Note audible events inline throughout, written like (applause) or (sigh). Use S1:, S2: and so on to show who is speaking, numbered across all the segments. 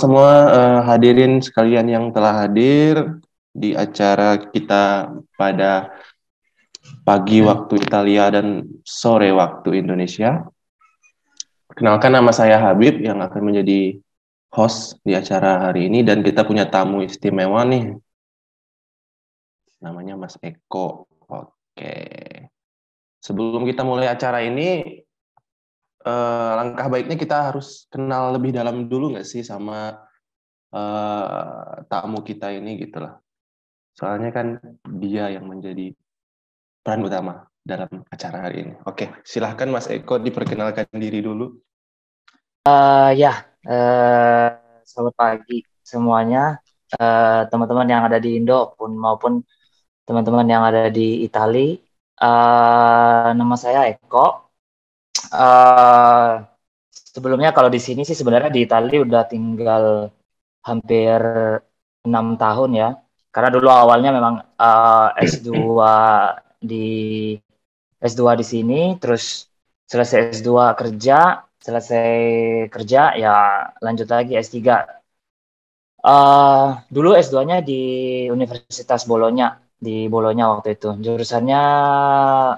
S1: semua uh, hadirin sekalian yang telah hadir di acara kita pada pagi waktu Italia dan sore waktu Indonesia. Kenalkan nama saya Habib yang akan menjadi host di acara hari ini dan kita punya tamu istimewa nih. Namanya Mas Eko. Oke. Sebelum kita mulai acara ini, uh, langkah baiknya kita harus kenal lebih dalam dulu nggak sih sama uh, tamu kita ini gitu lah. Soalnya kan dia yang menjadi peran utama dalam acara hari ini. Oke, silahkan Mas Eko diperkenalkan diri dulu.
S2: Uh, ya, uh, selamat pagi semuanya, teman-teman uh, yang ada di Indo pun maupun teman-teman yang ada di Italia. Uh, nama saya Eko, uh, sebelumnya kalau di sini sih sebenarnya di Itali udah tinggal hampir enam tahun ya. Karena dulu awalnya memang uh, eh, S2 (clears throat) di S2 di sini, terus selesai S2 kerja, selesai kerja ya lanjut lagi S3. Uh, eh, dulu S2-nya di Universitas Bologna di Bolonya waktu itu. Jurusannya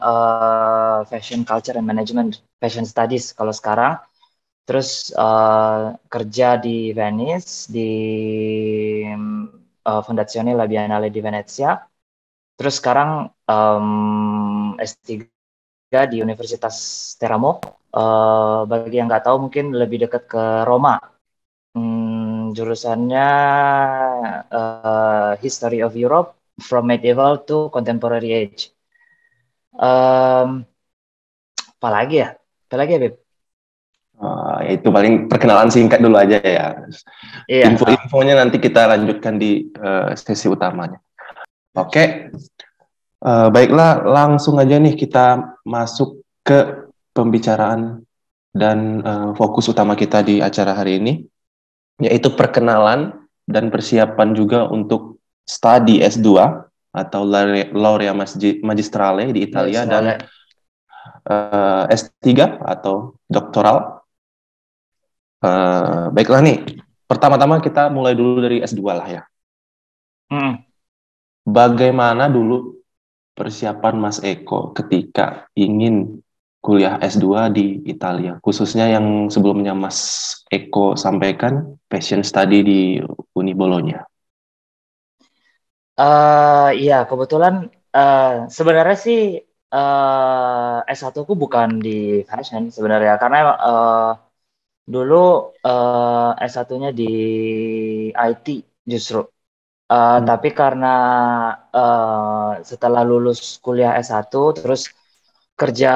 S2: uh, Fashion Culture and Management, Fashion Studies kalau sekarang. Terus uh, kerja di Venice, di uh, Fondazione La Biennale di Venezia. Terus sekarang um, S3 di Universitas Teramo. Uh, bagi yang nggak tahu mungkin lebih dekat ke Roma. Hmm, jurusannya uh, History of Europe from medieval to contemporary age. Um, apalagi ya? Apalagi ya, Beb?
S1: Uh, itu paling perkenalan singkat dulu aja ya. Iya. Info-infonya nanti kita lanjutkan di uh, sesi utamanya. Oke, okay. uh, eh, baiklah langsung aja nih kita masuk ke pembicaraan dan uh, fokus utama kita di acara hari ini, yaitu perkenalan dan persiapan juga untuk studi S2 atau laurea magistrale di Italia magistrale. dan uh, eh, S3 atau doktoral. Uh, baiklah nih, pertama-tama kita mulai dulu dari S2 lah ya. Hmm. Bagaimana dulu persiapan Mas Eko ketika ingin kuliah S2 di Italia, khususnya yang sebelumnya Mas Eko
S2: sampaikan,
S1: passion study di Uni Bologna.
S2: Uh, iya, kebetulan uh, sebenarnya sih uh, eh, S1 aku bukan di fashion sebenarnya karena uh, dulu uh, S1-nya di IT justru. Uh, hmm. Tapi karena uh, setelah lulus kuliah S1 terus kerja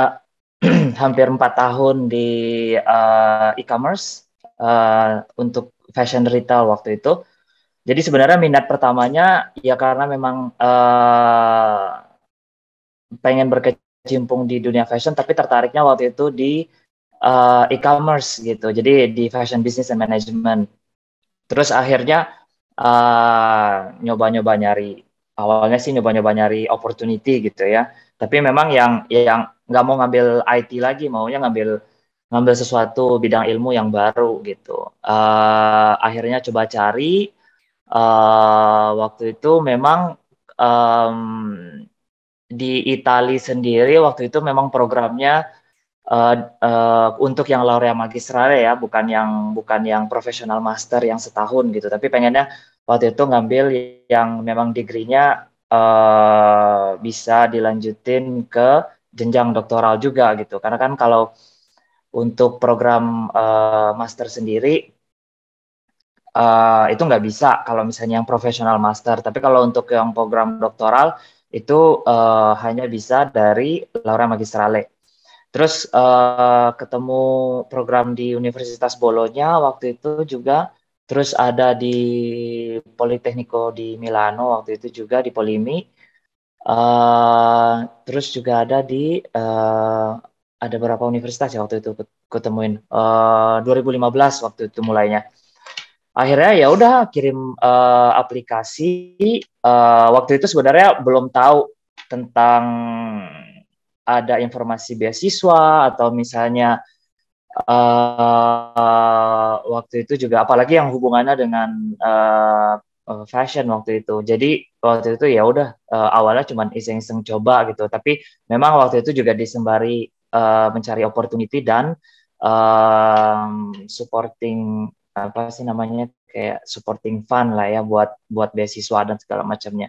S2: (clears throat) hampir empat tahun di uh, e-commerce uh, untuk fashion retail waktu itu jadi sebenarnya minat pertamanya ya karena memang uh, pengen berkecimpung di dunia fashion, tapi tertariknya waktu itu di uh, e-commerce gitu. Jadi di fashion business and management. Terus akhirnya eh, nyoba-nyoba uh, nyari awalnya sih nyoba-nyoba nyari opportunity gitu ya. Tapi memang yang yang nggak mau ngambil IT lagi, maunya ngambil ngambil sesuatu bidang ilmu yang baru gitu. Uh, akhirnya coba cari uh, waktu itu memang um, di Italia sendiri waktu itu memang programnya uh, uh, untuk yang laurea magistrale ya, bukan yang bukan yang profesional master yang setahun gitu, tapi pengennya waktu itu ngambil yang memang degree-nya uh, bisa dilanjutin ke jenjang doktoral juga gitu. Karena kan kalau untuk program uh, master sendiri uh, itu nggak bisa kalau misalnya yang profesional master. Tapi kalau untuk yang program doktoral itu uh, hanya bisa dari Laura Magistrale. Terus uh, ketemu program di Universitas Bolonya waktu itu juga. Terus ada di Politecnico di Milano waktu itu juga di Polimi. Uh, terus juga ada di uh, ada berapa universitas ya waktu itu ketemuin uh, 2015 waktu itu mulainya akhirnya ya udah kirim uh, aplikasi uh, waktu itu sebenarnya belum tahu tentang ada informasi beasiswa atau misalnya uh, waktu itu juga apalagi yang hubungannya dengan uh, fashion waktu itu. Jadi waktu itu ya udah uh, awalnya cuma iseng-iseng coba gitu, tapi memang waktu itu juga disembari uh, mencari opportunity dan uh, supporting apa sih namanya kayak supporting fund lah ya buat buat beasiswa dan segala macamnya.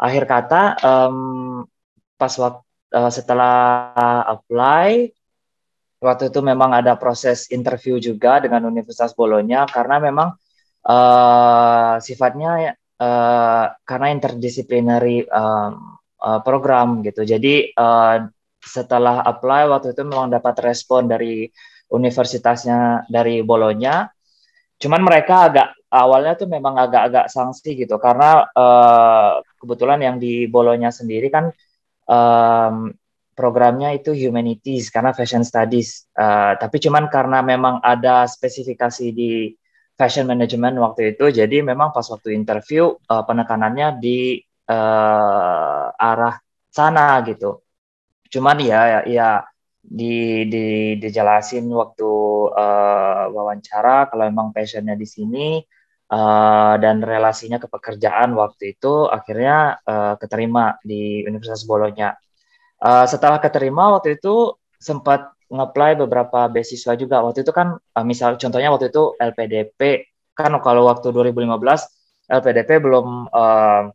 S2: Akhir kata um, pas waktu uh, eh, setelah apply waktu itu memang ada proses interview juga dengan Universitas Bolonya karena memang uh, sifatnya uh, karena interdisciplinary um, uh, program gitu. Jadi uh, setelah apply waktu itu memang dapat respon dari universitasnya dari Bolonya cuman mereka agak awalnya tuh memang agak-agak sanksi gitu karena uh, kebetulan yang di Bolonya sendiri kan um, programnya itu humanities karena fashion studies uh, tapi cuman karena memang ada spesifikasi di fashion management waktu itu jadi memang pas waktu interview uh, penekanannya di uh, arah sana gitu cuman ya ya, ya di, di dijelasin waktu uh, wawancara kalau emang passionnya di sini uh, dan relasinya ke pekerjaan waktu itu akhirnya uh, keterima di Universitas Bolonya. Uh, setelah keterima waktu itu sempat ngeplay beberapa beasiswa juga waktu itu kan uh, misal contohnya waktu itu LPDP kan kalau waktu 2015 LPDP belum uh,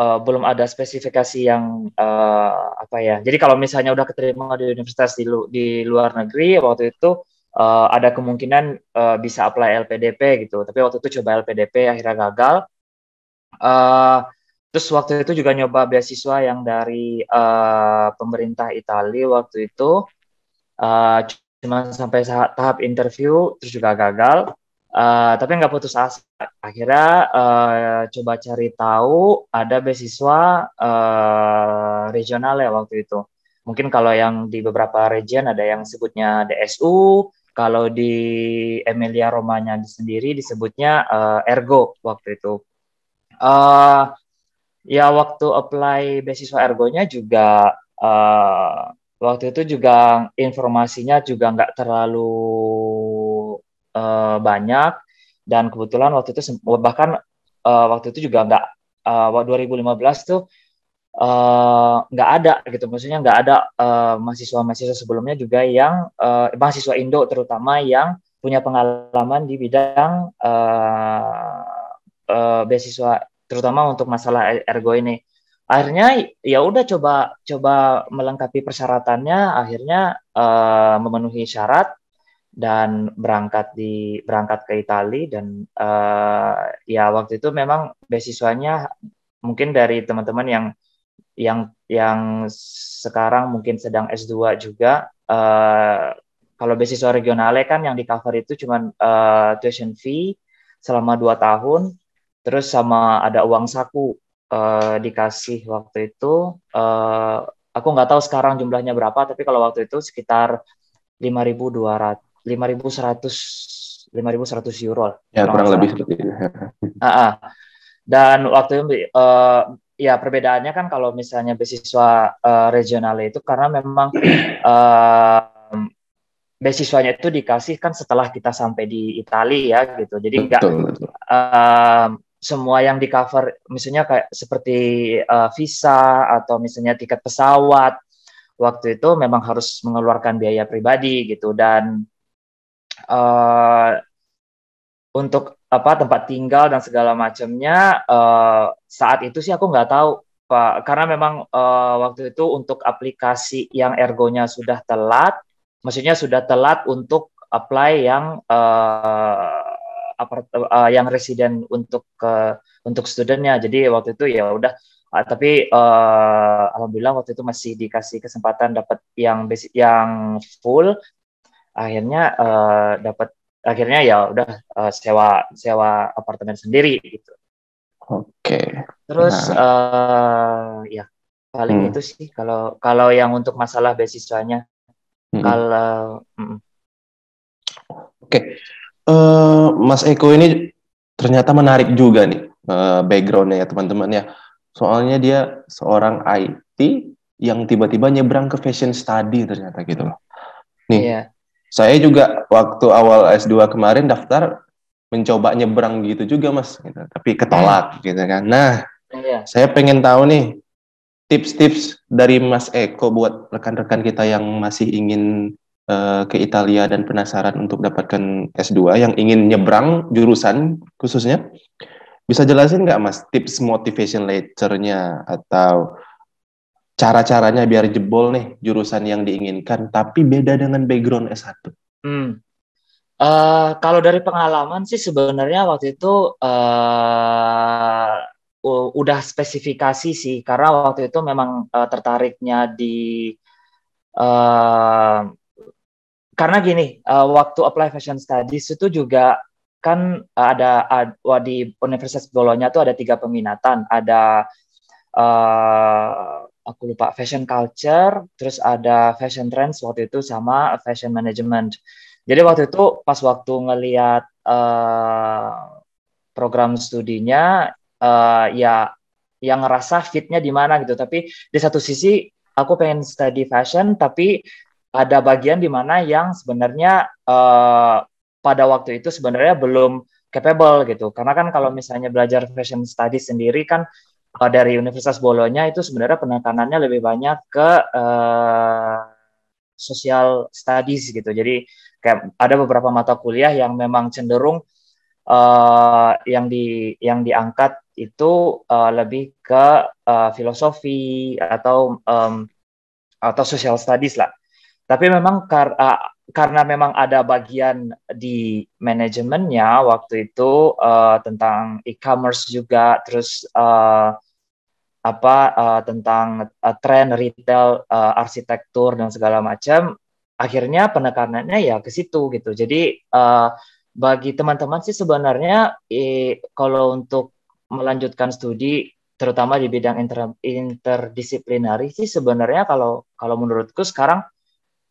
S2: uh, belum ada spesifikasi yang uh, apa ya. Jadi kalau misalnya udah keterima di universitas di, lu, di luar negeri waktu itu uh, ada kemungkinan uh, bisa apply LPDP gitu. Tapi waktu itu coba LPDP akhirnya gagal. Uh, terus waktu itu juga nyoba beasiswa yang dari uh, pemerintah Italia waktu itu uh, cuma sampai tahap interview terus juga gagal. Eh, tapi nggak putus asa. Akhirnya uh, coba cari tahu ada beasiswa uh, regional ya waktu itu. Mungkin kalau yang di beberapa region ada yang sebutnya DSU, kalau di Emilia Romanya sendiri disebutnya uh, Ergo waktu itu. Uh, ya waktu apply beasiswa Ergonya juga uh, waktu itu juga informasinya juga nggak terlalu uh, banyak dan kebetulan waktu itu bahkan uh, waktu itu juga nggak uh, eh, 2015 tuh nggak uh, ada gitu maksudnya nggak ada uh, mahasiswa-mahasiswa sebelumnya juga yang uh, mahasiswa Indo terutama yang punya pengalaman di bidang uh, uh, beasiswa terutama untuk masalah er-, ergo ini akhirnya ya udah coba coba melengkapi persyaratannya akhirnya uh, memenuhi syarat dan berangkat di berangkat ke Italia dan uh, ya waktu itu memang beasiswanya mungkin dari teman-teman yang yang yang sekarang mungkin sedang S2 juga uh, kalau beasiswa regionale kan yang di cover itu cuma uh, eh, tuition fee selama dua tahun terus sama ada uang saku uh, dikasih waktu itu uh, aku nggak tahu sekarang jumlahnya berapa tapi kalau waktu itu sekitar 5200 5100 5100 euro lah. Ya, kurang, kurang lebih
S1: seperti itu. Uh
S2: (laughs) -uh. Dan waktu itu uh, ya perbedaannya kan kalau misalnya beasiswa uh, regional itu karena memang uh, (clears throat) beasiswanya itu dikasih kan setelah kita sampai di Italia ya gitu. Jadi enggak uh, semua yang di cover misalnya kayak seperti uh, visa atau misalnya tiket pesawat waktu itu memang harus mengeluarkan biaya pribadi gitu dan uh, untuk apa tempat tinggal dan segala macamnya uh, saat itu sih aku nggak tahu pak karena memang uh, waktu itu untuk aplikasi yang ergonya sudah telat maksudnya sudah telat untuk apply yang uh, apart, uh, yang resident untuk uh, untuk studentnya jadi waktu itu ya udah uh, tapi uh, alhamdulillah waktu itu masih dikasih kesempatan dapat yang basic, yang full akhirnya uh, eh, dapat akhirnya ya udah uh, sewa sewa apartemen sendiri gitu. Oke. Okay. Terus nah. uh, ya paling hmm. itu sih kalau kalau yang untuk masalah beasiswanya hmm. kalau mm.
S1: Oke. Okay. Uh, Mas Eko ini ternyata menarik juga nih uh, backgroundnya ya teman-teman ya. Soalnya dia seorang IT yang tiba-tiba nyebrang ke fashion study ternyata gitu loh. Nih, yeah. Saya juga waktu awal S2 kemarin daftar mencoba nyebrang gitu juga mas, gitu. tapi ketolak hmm. gitu kan. Nah, iya. saya pengen tahu nih tips-tips dari Mas Eko buat rekan-rekan kita yang masih ingin uh, ke Italia dan penasaran untuk dapatkan S2 yang ingin nyebrang jurusan khususnya. Bisa jelasin nggak Mas tips motivation letter-nya atau cara-caranya biar jebol nih jurusan yang diinginkan, tapi beda dengan background S1?
S2: Hmm. Uh, kalau dari pengalaman sih sebenarnya waktu itu uh, udah spesifikasi sih, karena waktu itu memang uh, tertariknya di uh, karena gini, uh, waktu apply fashion studies itu juga kan ada, ada di Universitas Bologna tuh ada tiga peminatan, ada uh, aku lupa fashion culture, terus ada fashion trends waktu itu sama fashion management. Jadi waktu itu pas waktu ngelihat uh, eh, program studinya uh, ya yang ngerasa fitnya di mana gitu. Tapi di satu sisi aku pengen study fashion, tapi ada bagian di mana yang sebenarnya uh, pada waktu itu sebenarnya belum capable gitu. Karena kan kalau misalnya belajar fashion studies sendiri kan kalau dari Universitas Bolonya itu sebenarnya penekanannya lebih banyak ke uh, social studies gitu. Jadi kayak ada beberapa mata kuliah yang memang cenderung uh, yang di yang diangkat itu uh, lebih ke uh, filosofi atau um, atau social studies lah. Tapi memang kar uh, karena memang ada bagian di manajemennya waktu itu uh, tentang e-commerce juga terus uh, apa uh, tentang uh, tren retail uh, arsitektur dan segala macam akhirnya penekanannya ya ke situ gitu jadi uh, bagi teman-teman sih sebenarnya eh, kalau untuk melanjutkan studi terutama di bidang inter interdisiplinari sih sebenarnya kalau kalau menurutku sekarang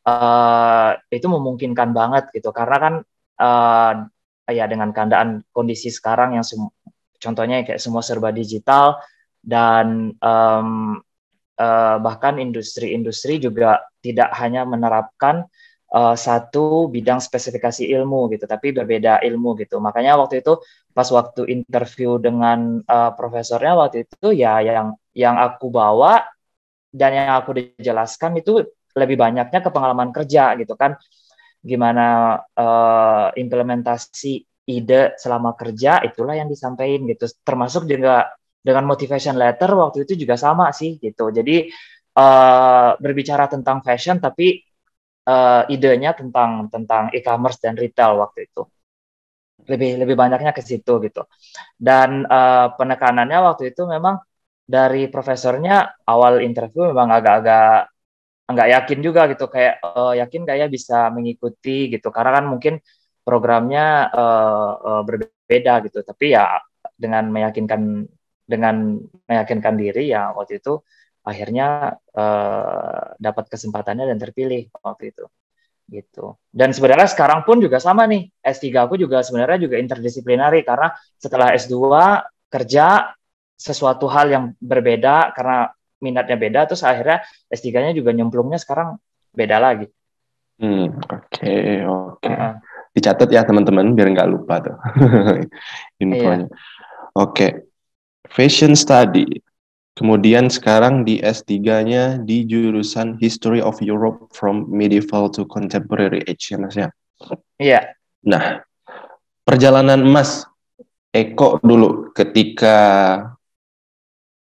S2: Eh, itu memungkinkan banget gitu karena kan uh, ya dengan keadaan kondisi sekarang yang contohnya kayak semua serba digital dan um, uh, bahkan industri-industri juga tidak hanya menerapkan uh, satu bidang spesifikasi ilmu gitu tapi berbeda ilmu gitu makanya waktu itu pas waktu interview dengan uh, profesornya waktu itu ya yang yang aku bawa dan yang aku dijelaskan itu lebih banyaknya ke pengalaman kerja gitu kan gimana uh, implementasi ide selama kerja itulah yang disampaikan gitu termasuk juga dengan motivation letter waktu itu juga sama sih gitu jadi uh, berbicara tentang fashion tapi uh, idenya tentang tentang e-commerce dan retail waktu itu lebih lebih banyaknya ke situ gitu dan uh, penekanannya waktu itu memang dari profesornya awal interview memang agak-agak nggak yakin juga gitu kayak uh, yakin kayak bisa mengikuti gitu karena kan mungkin programnya uh, uh, berbeda gitu tapi ya dengan meyakinkan dengan meyakinkan diri ya waktu itu akhirnya uh, dapat kesempatannya dan terpilih waktu itu gitu dan sebenarnya sekarang pun juga sama nih S3 aku juga sebenarnya juga interdisiplinari karena setelah S2 kerja sesuatu hal yang berbeda karena minatnya beda terus akhirnya S3-nya juga nyemplungnya sekarang beda lagi.
S1: Hmm, oke, okay, oke. Okay. Uh-huh. Dicatat ya teman-teman biar nggak lupa tuh (laughs) infonya. Iya. Oke. Okay. Fashion study. Kemudian sekarang di S3-nya di jurusan History of Europe from Medieval to Contemporary Age ya Mas ya. Iya. Nah, perjalanan Mas Eko dulu ketika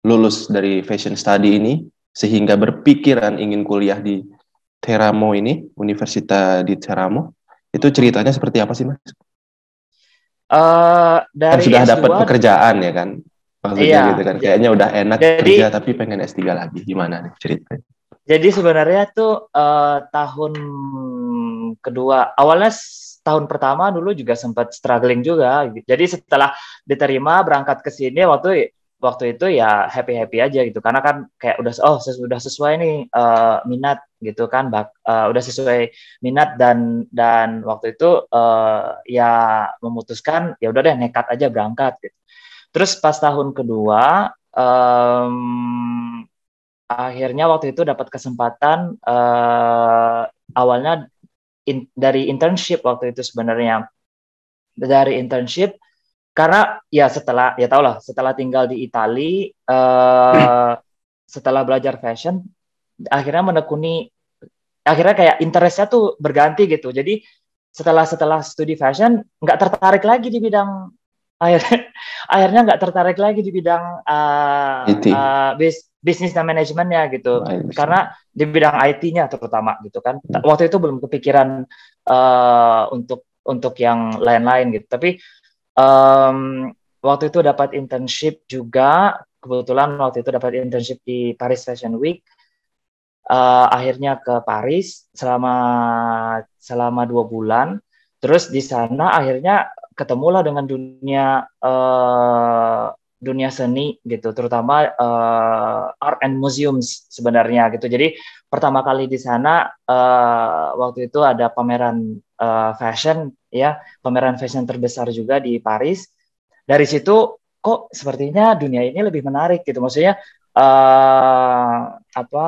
S1: lulus dari fashion study ini sehingga berpikiran ingin kuliah di Teramo ini, Universitas di Teramo. Itu ceritanya seperti apa sih, Mas?
S2: Uh, dari kan sudah dapat pekerjaan ya kan? Maksudnya iya, gitu
S1: kan. Kayaknya udah enak jadi, kerja tapi pengen S3 lagi. Gimana nih ceritanya?
S2: Jadi sebenarnya tuh uh, tahun kedua awalnya tahun pertama dulu juga sempat struggling juga. Jadi setelah diterima berangkat ke sini waktu waktu itu ya happy happy aja gitu karena kan kayak udah oh ses sesuai nih uh, minat gitu kan bak uh, udah sesuai minat dan dan waktu itu uh, ya memutuskan ya udah deh nekat aja berangkat gitu. terus pas tahun kedua um, akhirnya waktu itu dapat kesempatan uh, awalnya in, dari internship waktu itu sebenarnya dari internship karena ya setelah ya tau lah setelah tinggal di Italia uh, eh, (clears throat) setelah belajar fashion akhirnya menekuni akhirnya kayak interestnya tuh berganti gitu jadi setelah setelah studi fashion nggak tertarik lagi di bidang (laughs) akhirnya akhirnya nggak tertarik lagi di bidang uh, uh, bis, bisnis dan manajemennya gitu oh, karena di bidang IT-nya terutama gitu kan waktu itu belum kepikiran uh, untuk untuk yang lain-lain gitu tapi um, waktu itu dapat internship juga kebetulan waktu itu dapat internship di Paris Fashion Week uh, akhirnya ke Paris selama selama dua bulan terus di sana akhirnya ketemulah dengan dunia uh, dunia seni gitu terutama uh, art and museums sebenarnya gitu jadi pertama kali di sana uh, waktu itu ada pameran uh, fashion ya pameran fashion terbesar juga di Paris dari situ kok sepertinya dunia ini lebih menarik gitu maksudnya uh, apa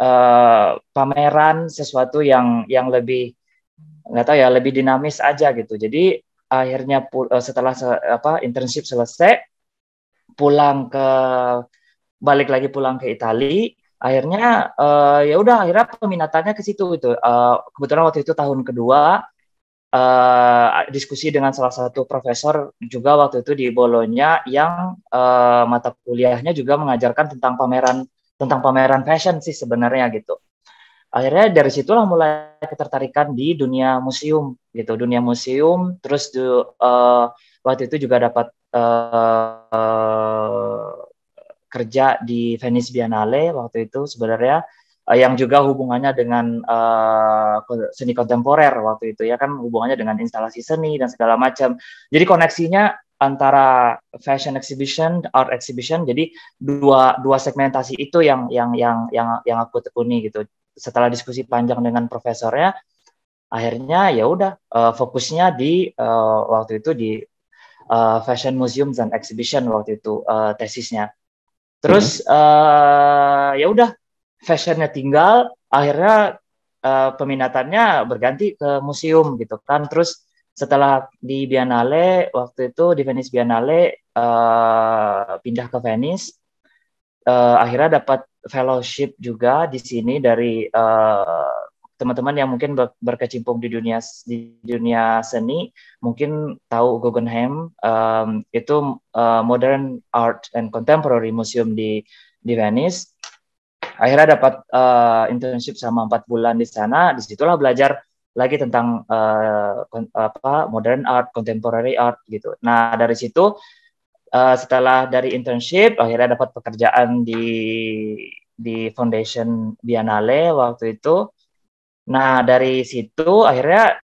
S2: uh, pameran sesuatu yang yang lebih nggak tahu ya lebih dinamis aja gitu jadi akhirnya setelah se apa internship selesai pulang ke balik lagi pulang ke Italia akhirnya uh, ya udah akhirnya peminatannya ke situ itu uh, eh, kebetulan waktu itu tahun kedua uh, diskusi dengan salah satu profesor juga waktu itu di Bolonya yang uh, mata kuliahnya juga mengajarkan tentang pameran tentang pameran fashion sih sebenarnya gitu akhirnya dari situlah mulai ketertarikan di dunia museum gitu dunia museum terus di, uh, waktu itu juga dapat uh, uh kerja di Venice Biennale waktu itu sebenarnya eh, yang juga hubungannya dengan uh, seni kontemporer waktu itu ya kan hubungannya dengan instalasi seni dan segala macam. Jadi koneksinya antara fashion exhibition, art exhibition, jadi dua dua segmentasi itu yang yang yang yang yang aku tekuni gitu. Setelah diskusi panjang dengan profesornya, akhirnya ya udah uh, fokusnya di uh, waktu itu di uh, Fashion Museums dan Exhibition waktu itu uh, tesisnya. Terus hmm. uh, ya udah fashionnya tinggal, akhirnya uh, peminatannya berganti ke museum gitu kan. Terus setelah di Biennale waktu itu di Venice Biennale uh, pindah ke Venice, uh, akhirnya dapat fellowship juga di sini dari uh, teman-teman yang mungkin berkecimpung di dunia di dunia seni mungkin tahu Guggenheim um, itu uh, modern art and contemporary museum di di Venice akhirnya dapat uh, internship sama empat bulan di sana disitulah belajar lagi tentang uh, apa modern art contemporary art gitu nah dari situ uh, setelah dari internship akhirnya dapat pekerjaan di di Foundation Biennale waktu itu Nah, dari situ akhirnya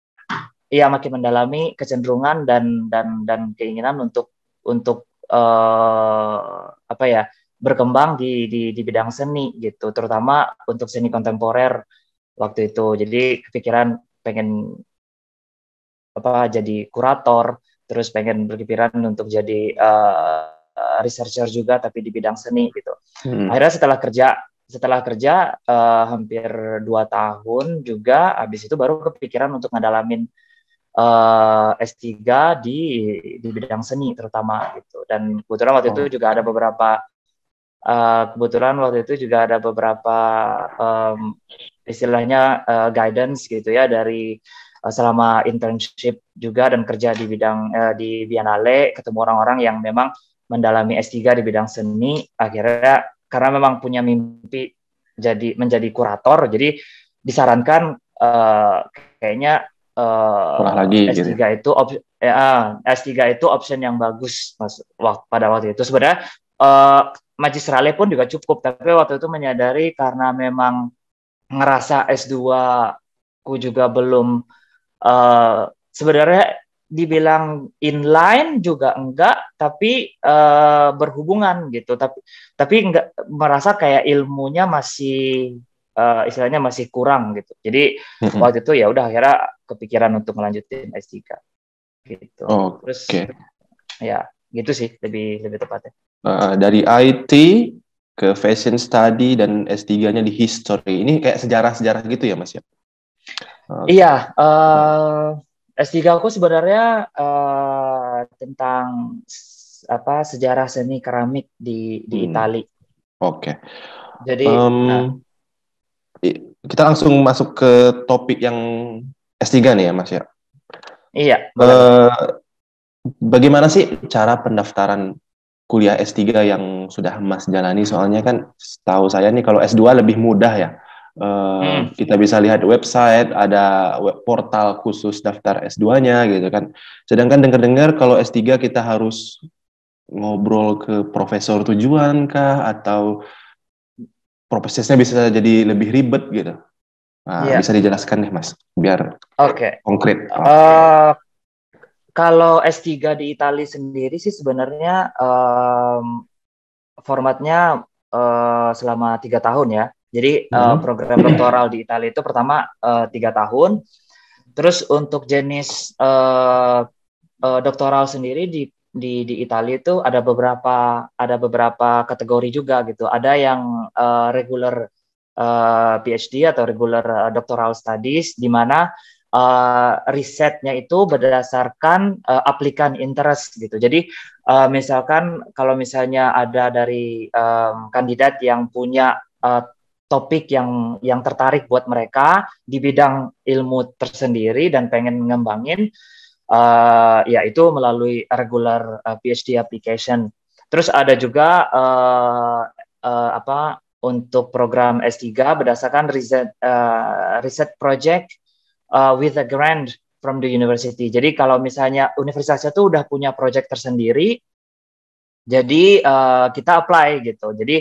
S2: ya makin mendalami kecenderungan dan dan dan keinginan untuk untuk uh, apa ya berkembang di, di di bidang seni gitu, terutama untuk seni kontemporer waktu itu. Jadi kepikiran pengen apa jadi kurator, terus pengen berpikiran untuk jadi uh, researcher juga tapi di bidang seni gitu. Hmm. Akhirnya setelah kerja setelah kerja uh, hampir dua tahun juga habis itu baru kepikiran untuk ngedalamin uh, eh, S3 di di bidang seni terutama gitu dan kebetulan waktu oh. itu juga ada beberapa uh, kebetulan waktu itu juga ada beberapa um, istilahnya uh, guidance gitu ya dari uh, selama internship juga dan kerja di bidang uh, di Biennale ketemu orang-orang yang memang mendalami S3 di bidang seni akhirnya karena memang punya mimpi jadi menjadi kurator jadi disarankan uh, kayaknya uh, lagi S3 gitu. Ya? itu op, ya, ah, S3 itu option yang bagus mas waktu, pada waktu itu sebenarnya uh, eh, magisterale pun juga cukup tapi waktu itu menyadari karena memang ngerasa S2 ku juga belum uh, sebenarnya dibilang inline juga enggak tapi uh, berhubungan gitu tapi tapi enggak merasa kayak ilmunya masih uh, istilahnya masih kurang gitu jadi mm-hmm. waktu itu ya udah akhirnya kepikiran untuk melanjutin S3 gitu oh, terus okay. ya gitu sih lebih lebih tepatnya
S1: uh, dari IT ke fashion study dan S3-nya di history ini kayak sejarah-sejarah gitu ya Mas ya
S2: uh, iya uh, S3 aku sebenarnya uh, tentang apa sejarah seni keramik di di hmm. Itali. Oke. Okay. Jadi um, nah,
S1: kita langsung masuk ke topik yang S3 nih ya Mas ya. Iya. Uh, bagaimana sih cara pendaftaran kuliah S3 yang sudah Mas jalani soalnya kan tahu saya nih kalau S2 lebih mudah ya Uh, hmm. Kita bisa lihat website, ada web portal khusus daftar S2-nya gitu kan. Sedangkan dengar-dengar kalau S3 kita harus ngobrol ke profesor tujuan kah atau prosesnya bisa jadi lebih ribet gitu. Uh, yeah. Iya. bisa dijelaskan deh Mas, biar okay. konkret.
S2: Uh, kalau S3 di Italia sendiri sih sebenarnya um, formatnya uh, selama tiga tahun ya jadi eh, hmm. uh, program doktoral di Italia itu pertama eh, tiga tahun. Terus untuk jenis uh, uh, doktoral sendiri di di di Italia itu ada beberapa ada beberapa kategori juga gitu. Ada yang uh, regular uh, PhD atau regular uh, doctoral studies di mana uh, risetnya itu berdasarkan uh, aplikan interest gitu. Jadi uh, misalkan kalau misalnya ada dari um, kandidat yang punya uh, topik yang yang tertarik buat mereka di bidang ilmu tersendiri dan pengen mengembangin uh, eh, yaitu melalui regular uh, eh, PhD application. Terus ada juga uh, uh, apa untuk program S3 berdasarkan riset uh, riset project uh, with a grant from the university. Jadi kalau misalnya universitas itu udah punya project tersendiri jadi uh, kita apply gitu. Jadi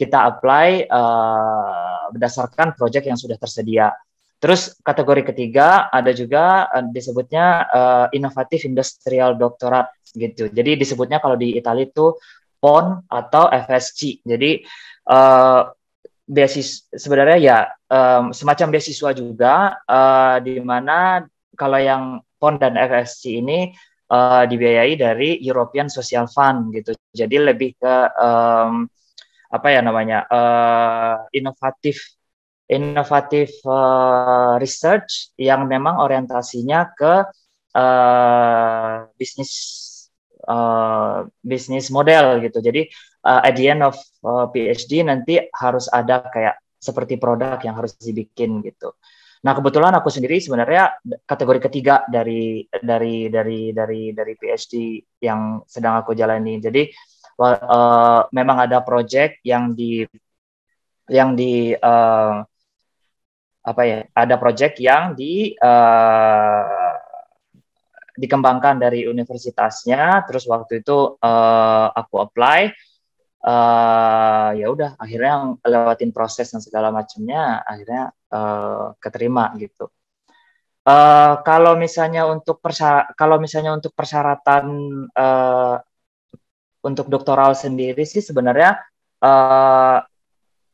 S2: kita apply uh, berdasarkan project yang sudah tersedia. Terus kategori ketiga ada juga uh, disebutnya uh, eh, inovatif industrial doktorat gitu. Jadi disebutnya kalau di Italia itu PON atau FSC. Jadi uh, sebenarnya ya um, semacam beasiswa juga uh, di mana kalau yang PON dan FSC ini uh, dibiayai dari European Social Fund gitu. Jadi lebih ke um, apa ya namanya uh, inovatif inovatif uh, research yang memang orientasinya ke uh, bisnis uh, bisnis model gitu. Jadi uh, at the end of uh, PhD nanti harus ada kayak seperti produk yang harus dibikin gitu. Nah kebetulan aku sendiri sebenarnya kategori ketiga dari dari dari dari dari PhD yang sedang aku jalani. Jadi uh, memang ada project yang di yang di uh, apa ya ada project yang di uh, dikembangkan dari universitasnya terus waktu itu uh, aku apply uh, ya udah akhirnya lewatin proses dan segala macamnya akhirnya uh, keterima gitu uh, kalau misalnya untuk persa kalau misalnya untuk persyaratan untuk doktoral sendiri sih sebenarnya uh,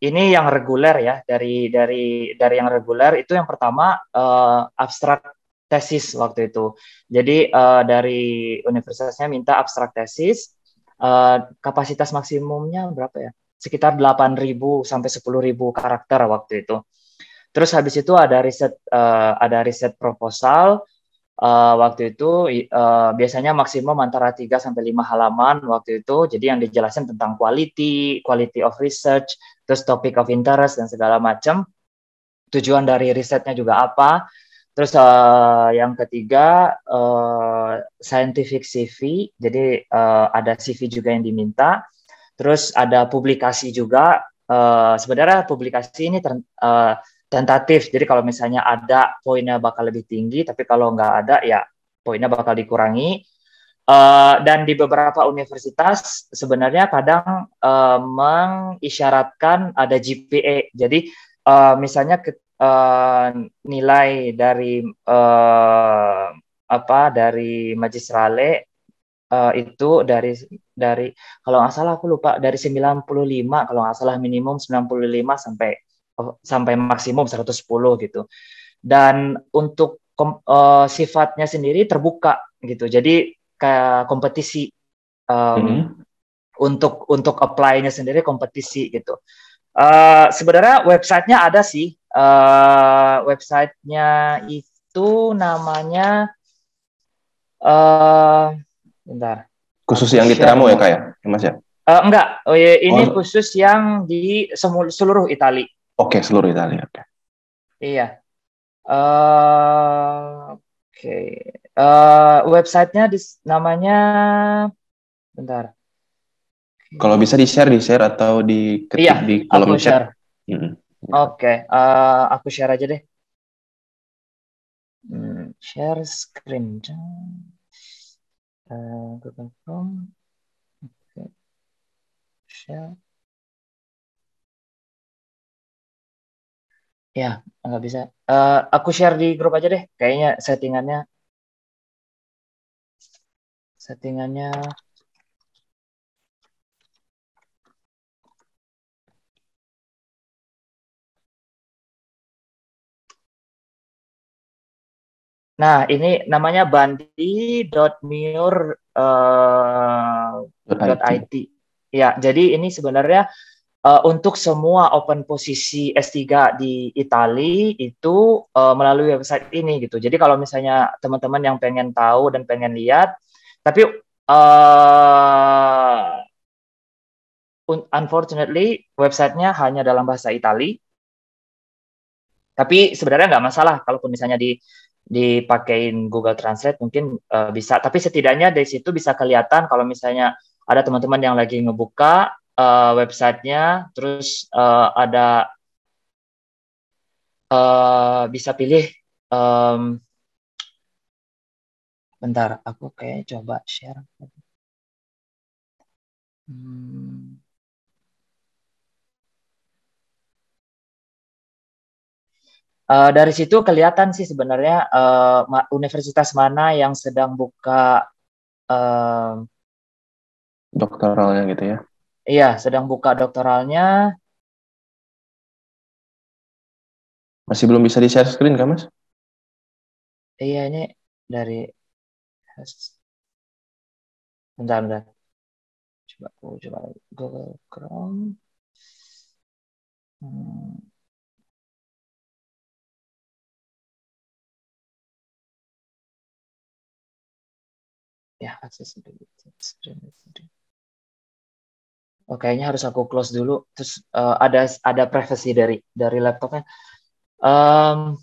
S2: ini yang reguler ya dari dari dari yang reguler itu yang pertama uh, abstrak tesis waktu itu. Jadi uh, dari universitasnya minta abstrak tesis uh, kapasitas maksimumnya berapa ya? Sekitar 8.000 sampai 10.000 karakter waktu itu. Terus habis itu ada riset uh, ada riset proposal uh, waktu itu uh, biasanya maksimum antara 3 sampai 5 halaman waktu itu. Jadi yang dijelasin tentang quality, quality of research, terus topic of interest dan segala macam. Tujuan dari risetnya juga apa? Terus uh, yang ketiga uh, scientific CV. Jadi uh, ada CV juga yang diminta. Terus ada publikasi juga. Uh, sebenarnya publikasi ini ter, uh, tentatif. Jadi kalau misalnya ada poinnya bakal lebih tinggi, tapi kalau nggak ada ya poinnya bakal dikurangi. Uh, dan di beberapa universitas sebenarnya kadang uh, mengisyaratkan ada GPA. Jadi uh, misalnya ke, uh, nilai dari uh, apa dari magistrale uh, itu dari dari kalau nggak salah aku lupa dari 95 kalau nggak salah minimum 95 sampai Oh, sampai maksimum 110 gitu. Dan untuk kom, uh, sifatnya sendiri terbuka gitu. Jadi kayak kompetisi um, mm -hmm. untuk untuk apply-nya sendiri kompetisi gitu. Uh, sebenarnya websitenya ada sih. Uh, websitenya itu namanya uh, bentar.
S1: Khusus yang di Teramo ya kayak ya? mas ya?
S2: Uh, enggak, oh, iya, ini oh. khusus yang di seluruh Italia
S1: Oke, okay, seluruh Italia. Oke. Okay.
S2: Iya. Uh, Oke. Okay. Uh, eh, websitenya dis namanya, bentar.
S1: Kalau bisa di share, di share atau di ketik iya, di kolom aku share. share. -hmm.
S2: Oke, okay. uh, eh, aku share aja deh. Hmm, share screen.
S3: Uh, Google Chrome. Okay. Share. Ya, nggak bisa. Uh, aku share di grup aja deh. Kayaknya settingannya settingannya
S2: Nah, ini namanya bandi.miur.it. Eh, uh, ya, jadi ini sebenarnya uh, untuk semua open posisi S3 di Italia itu uh, melalui website ini gitu. Jadi kalau misalnya teman-teman yang pengen tahu dan pengen lihat, tapi uh, unfortunately websitenya hanya dalam bahasa Italia. Tapi sebenarnya nggak masalah kalaupun misalnya di dipakein Google Translate mungkin uh, bisa. Tapi setidaknya dari situ bisa kelihatan kalau misalnya ada teman-teman yang lagi ngebuka uh, websitenya, terus uh, ada uh, bisa pilih. Um,
S3: bentar, aku kayak coba share. Hmm.
S2: Uh, dari situ kelihatan sih sebenarnya uh, ma universitas mana yang sedang buka uh,
S1: doktoralnya gitu ya.
S2: Iya, sedang buka doktoralnya.
S3: Masih belum bisa di-share screen kan, Mas? Iya, ini dari bentar, bentar. Coba aku coba Google Chrome. Hmm. Ya,
S2: accessibility screen oh, kayaknya harus aku close dulu terus uh, ada ada privacy dari dari laptopnya um,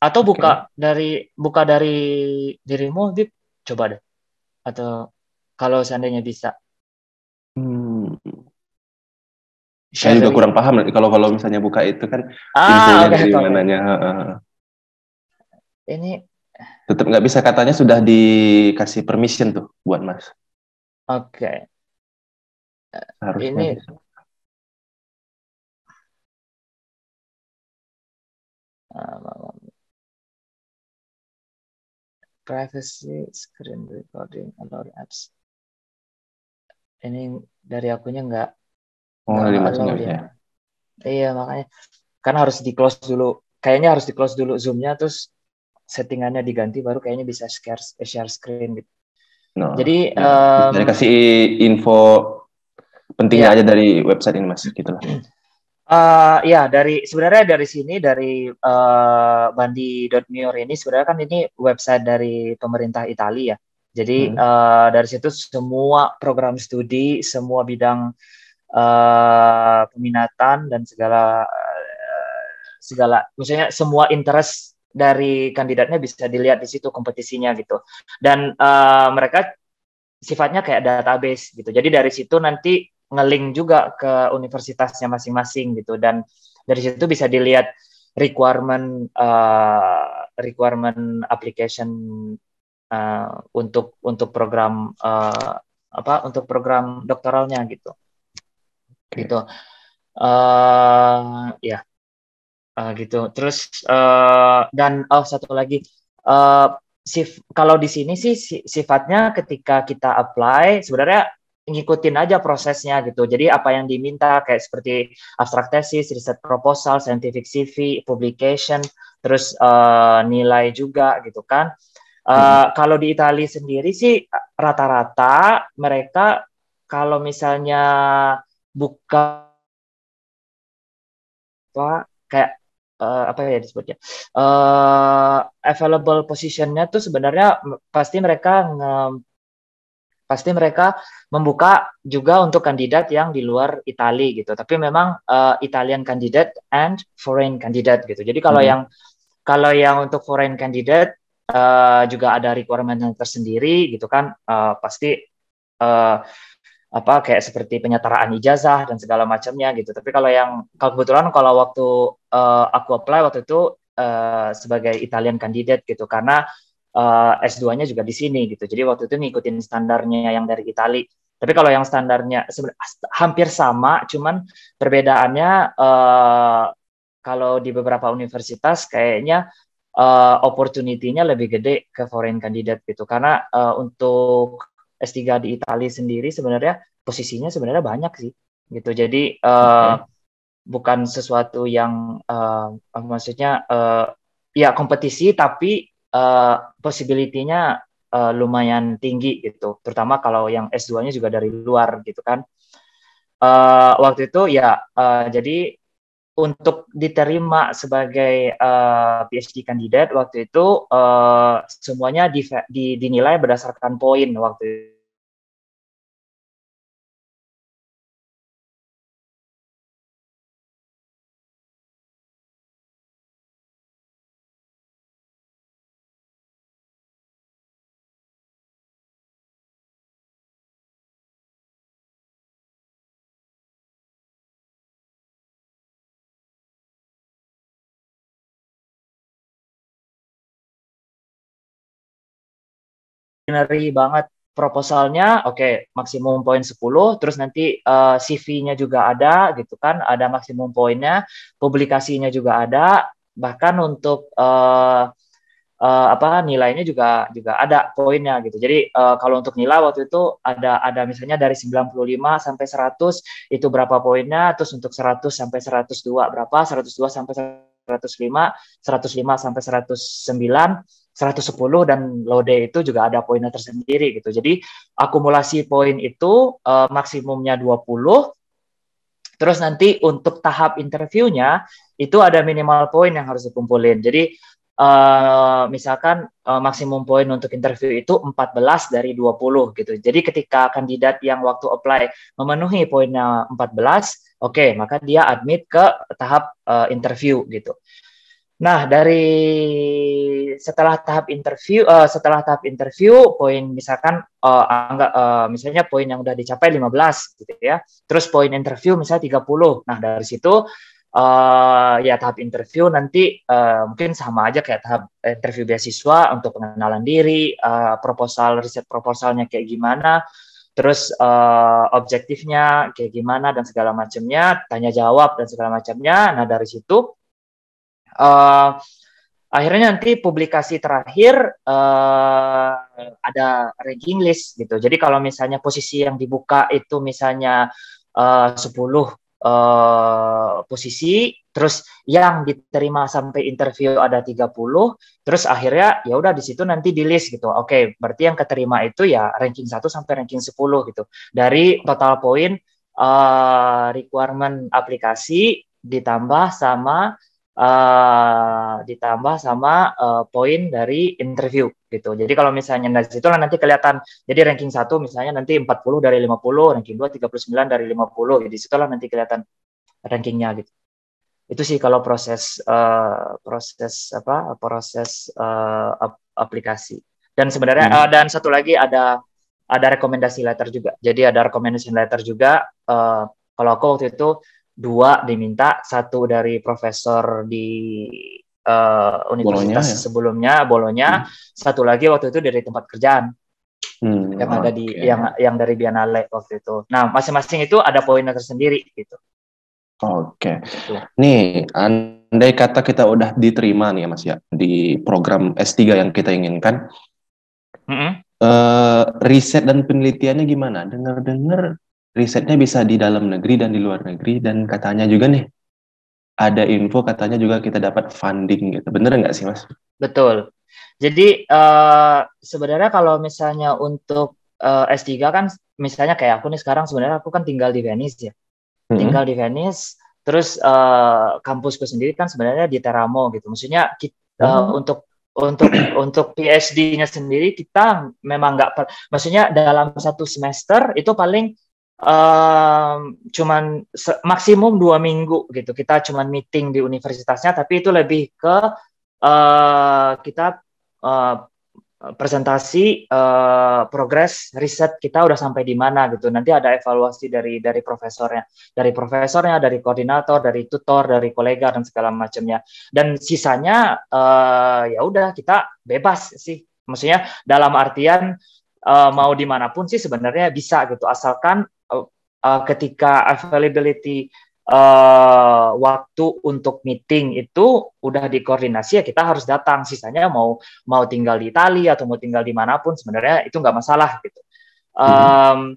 S2: atau buka dari buka dari dirimu Dip, coba deh atau kalau seandainya bisa
S1: hmm. saya juga kurang paham kalau kalau misalnya buka itu kan ah, okay, dari okay. mananya ini tetap nggak bisa katanya sudah dikasih permission tuh buat mas
S3: oke okay. Harusnya ini bisa. Ah, privacy screen
S2: recording allow apps ini dari akunya nggak
S3: oh, ya. ya.
S2: iya makanya karena harus di close dulu kayaknya harus di close dulu zoomnya terus settingannya diganti baru kayaknya bisa share eh, share screen gitu no. jadi um, dari
S1: kasih info pentingnya ya. aja dari website ini mas gitulah
S2: Uh, eh, ya dari sebenarnya dari sini dari uh, eh, bandi.mior ini sebenarnya kan ini website dari pemerintah Italia ya. Jadi hmm. uh, dari situ semua program studi, semua bidang uh, peminatan dan segala segala maksudnya semua interest dari kandidatnya bisa dilihat di situ kompetisinya gitu. Dan uh, mereka sifatnya kayak database gitu. Jadi dari situ nanti ngeling juga ke universitasnya masing-masing gitu dan dari situ bisa dilihat requirement uh, requirement application uh, untuk untuk program uh, apa untuk program doktoralnya gitu okay. gitu uh, ya yeah. uh, gitu terus uh, dan oh satu lagi uh, sif kalau di sini sih sifatnya ketika kita apply sebenarnya ngikutin aja prosesnya gitu. Jadi apa yang diminta kayak seperti abstrak tesis, riset proposal, scientific CV, publication, terus uh, nilai juga gitu kan. Uh, hmm. Kalau di Italia sendiri sih rata-rata mereka kalau misalnya buka apa kayak uh, apa ya disebutnya uh, available positionnya tuh sebenarnya pasti mereka pasti mereka membuka juga untuk kandidat yang di luar Italia gitu. Tapi memang uh, Italian candidate and foreign candidate gitu. Jadi kalau hmm. yang kalau yang untuk foreign candidate uh, juga ada requirement yang tersendiri gitu kan uh, pasti uh, apa kayak seperti penyetaraan ijazah dan segala macamnya gitu. Tapi kalau yang kebetulan kalau waktu uh, aku apply waktu itu uh, sebagai Italian candidate gitu karena uh, eh, S2-nya juga di sini gitu. Jadi waktu itu ngikutin standarnya yang dari Itali. Tapi kalau yang standarnya hampir sama, cuman perbedaannya uh, kalau di beberapa universitas kayaknya uh, opportunity-nya lebih gede ke foreign candidate gitu. Karena uh, untuk S3 di Italia sendiri sebenarnya posisinya sebenarnya banyak sih gitu. Jadi uh, okay. bukan sesuatu yang uh, maksudnya uh, ya kompetisi tapi uh, possibility-nya uh, lumayan tinggi gitu, terutama kalau yang S2-nya juga dari luar gitu kan. Uh, waktu itu ya uh, jadi untuk diterima sebagai uh, PhD kandidat waktu itu uh, semuanya di, di, dinilai berdasarkan
S3: poin waktu extraordinary
S2: banget proposalnya oke okay, maksimum poin 10 terus nanti uh, eh, CV-nya juga ada gitu kan ada maksimum poinnya publikasinya juga ada bahkan untuk uh, uh, apa nilainya juga juga ada poinnya gitu jadi uh, kalau untuk nilai waktu itu ada ada misalnya dari 95 sampai 100 itu berapa poinnya terus untuk 100 sampai 102 berapa 102 sampai 105 105 sampai 109 110 dan day itu juga ada poinnya tersendiri gitu. Jadi akumulasi poin itu uh, maksimumnya 20 Terus nanti untuk tahap interviewnya itu ada minimal poin yang harus dikumpulin. Jadi uh, misalkan uh, maksimum poin untuk interview itu 14 dari 20 gitu. Jadi ketika kandidat yang waktu apply memenuhi poinnya 14, oke, okay, maka dia admit ke tahap uh, interview gitu. Nah, dari setelah tahap interview, uh, setelah tahap interview, poin misalkan uh, angga, uh, misalnya poin yang udah dicapai 15 gitu ya. Terus poin interview misalnya 30. Nah, dari situ uh, ya tahap interview nanti uh, mungkin sama aja kayak tahap interview beasiswa untuk pengenalan diri, uh, proposal riset proposalnya kayak gimana, terus uh, objektifnya kayak gimana dan segala macamnya, tanya jawab dan segala macamnya. Nah, dari situ Uh, akhirnya nanti publikasi terakhir uh, ada ranking list gitu. Jadi kalau misalnya posisi yang dibuka itu misalnya uh, uh, posisi, terus yang diterima sampai interview ada 30, terus akhirnya ya udah di situ nanti di list gitu. Oke, okay, berarti yang keterima itu ya ranking 1 sampai ranking 10 gitu. Dari total poin uh, requirement aplikasi ditambah sama Eh, ditambah sama uh, poin dari interview gitu. Jadi kalau misalnya dari situ lah nanti kelihatan. Jadi ranking 1 misalnya nanti 40 dari 50, ranking 2 39 dari 50. Jadi lah nanti kelihatan rankingnya gitu. Itu sih kalau proses uh, proses apa? proses uh, aplikasi. Dan sebenarnya hmm. uh, dan satu lagi ada ada rekomendasi letter juga. Jadi ada rekomendasi letter juga uh, kalau aku waktu itu dua diminta satu dari profesor di uh, universitas Bolonya, ya? sebelumnya Bolonya hmm. satu lagi waktu itu dari tempat kerjaan
S1: hmm, yang ada di yang
S2: yang dari Biennale waktu itu nah masing-masing itu ada poinnya tersendiri gitu
S1: Oke, okay. Gitu. nih andai kata kita udah diterima nih ya Mas ya di program S3 yang kita inginkan, mm -hmm. uh, riset dan penelitiannya gimana? Dengar-dengar risetnya bisa di dalam negeri dan di luar negeri dan katanya juga nih ada info katanya juga kita dapat funding gitu bener nggak sih mas?
S2: Betul. Jadi uh, sebenarnya kalau misalnya untuk uh, eh, S3 kan misalnya kayak aku nih sekarang sebenarnya aku kan tinggal di Venice ya. Mm-hmm. Tinggal di Venice terus uh, kampusku sendiri kan sebenarnya di Teramo gitu. Maksudnya kita, mm-hmm. untuk untuk untuk PhD-nya sendiri kita memang nggak maksudnya dalam satu semester itu paling um, cuman maksimum dua minggu gitu kita cuman meeting di universitasnya tapi itu lebih ke uh, kita uh, presentasi uh, progres riset kita udah sampai di mana gitu nanti ada evaluasi dari dari profesornya dari profesornya dari koordinator dari tutor dari kolega dan segala macamnya dan sisanya uh, ya udah kita bebas sih maksudnya dalam artian uh, mau dimanapun sih sebenarnya bisa gitu asalkan uh, ketika availability uh, waktu untuk meeting itu udah dikoordinasi ya kita harus datang sisanya mau mau tinggal di Itali atau mau tinggal di manapun sebenarnya itu nggak masalah gitu um,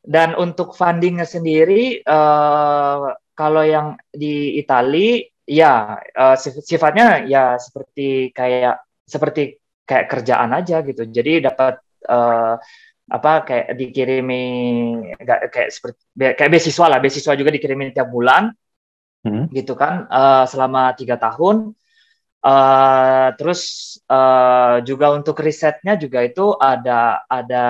S2: dan untuk fundingnya sendiri uh, kalau yang di Itali ya uh, sifatnya ya seperti kayak seperti kayak kerjaan aja gitu jadi dapat uh, apa kayak dikirimi kayak seperti kayak beasiswa lah beasiswa juga dikirimin tiap bulan hmm. gitu kan uh, selama tiga tahun uh, terus uh, juga untuk risetnya juga itu ada ada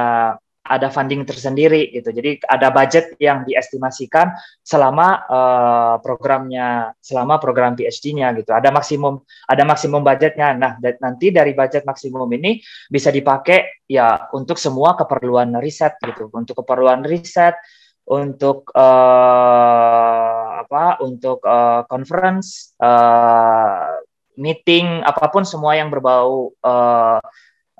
S2: ada funding tersendiri gitu. Jadi ada budget yang diestimasikan selama uh, programnya, selama program PhD-nya gitu. Ada maksimum, ada maksimum budgetnya. Nah nanti dari budget maksimum ini bisa dipakai ya untuk semua keperluan riset gitu, untuk keperluan riset, untuk uh, apa, untuk uh, conference, uh, meeting, apapun semua yang berbau uh,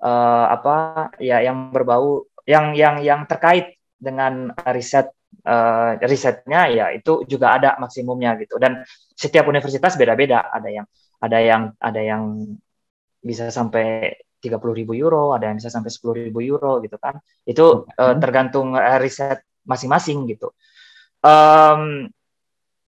S2: uh, apa ya yang berbau yang yang yang terkait dengan riset uh, risetnya ya itu juga ada maksimumnya gitu dan setiap universitas beda-beda ada yang ada yang ada yang bisa sampai 30 ribu euro ada yang bisa sampai 10 ribu euro gitu kan itu uh, tergantung eh, riset masing-masing gitu um,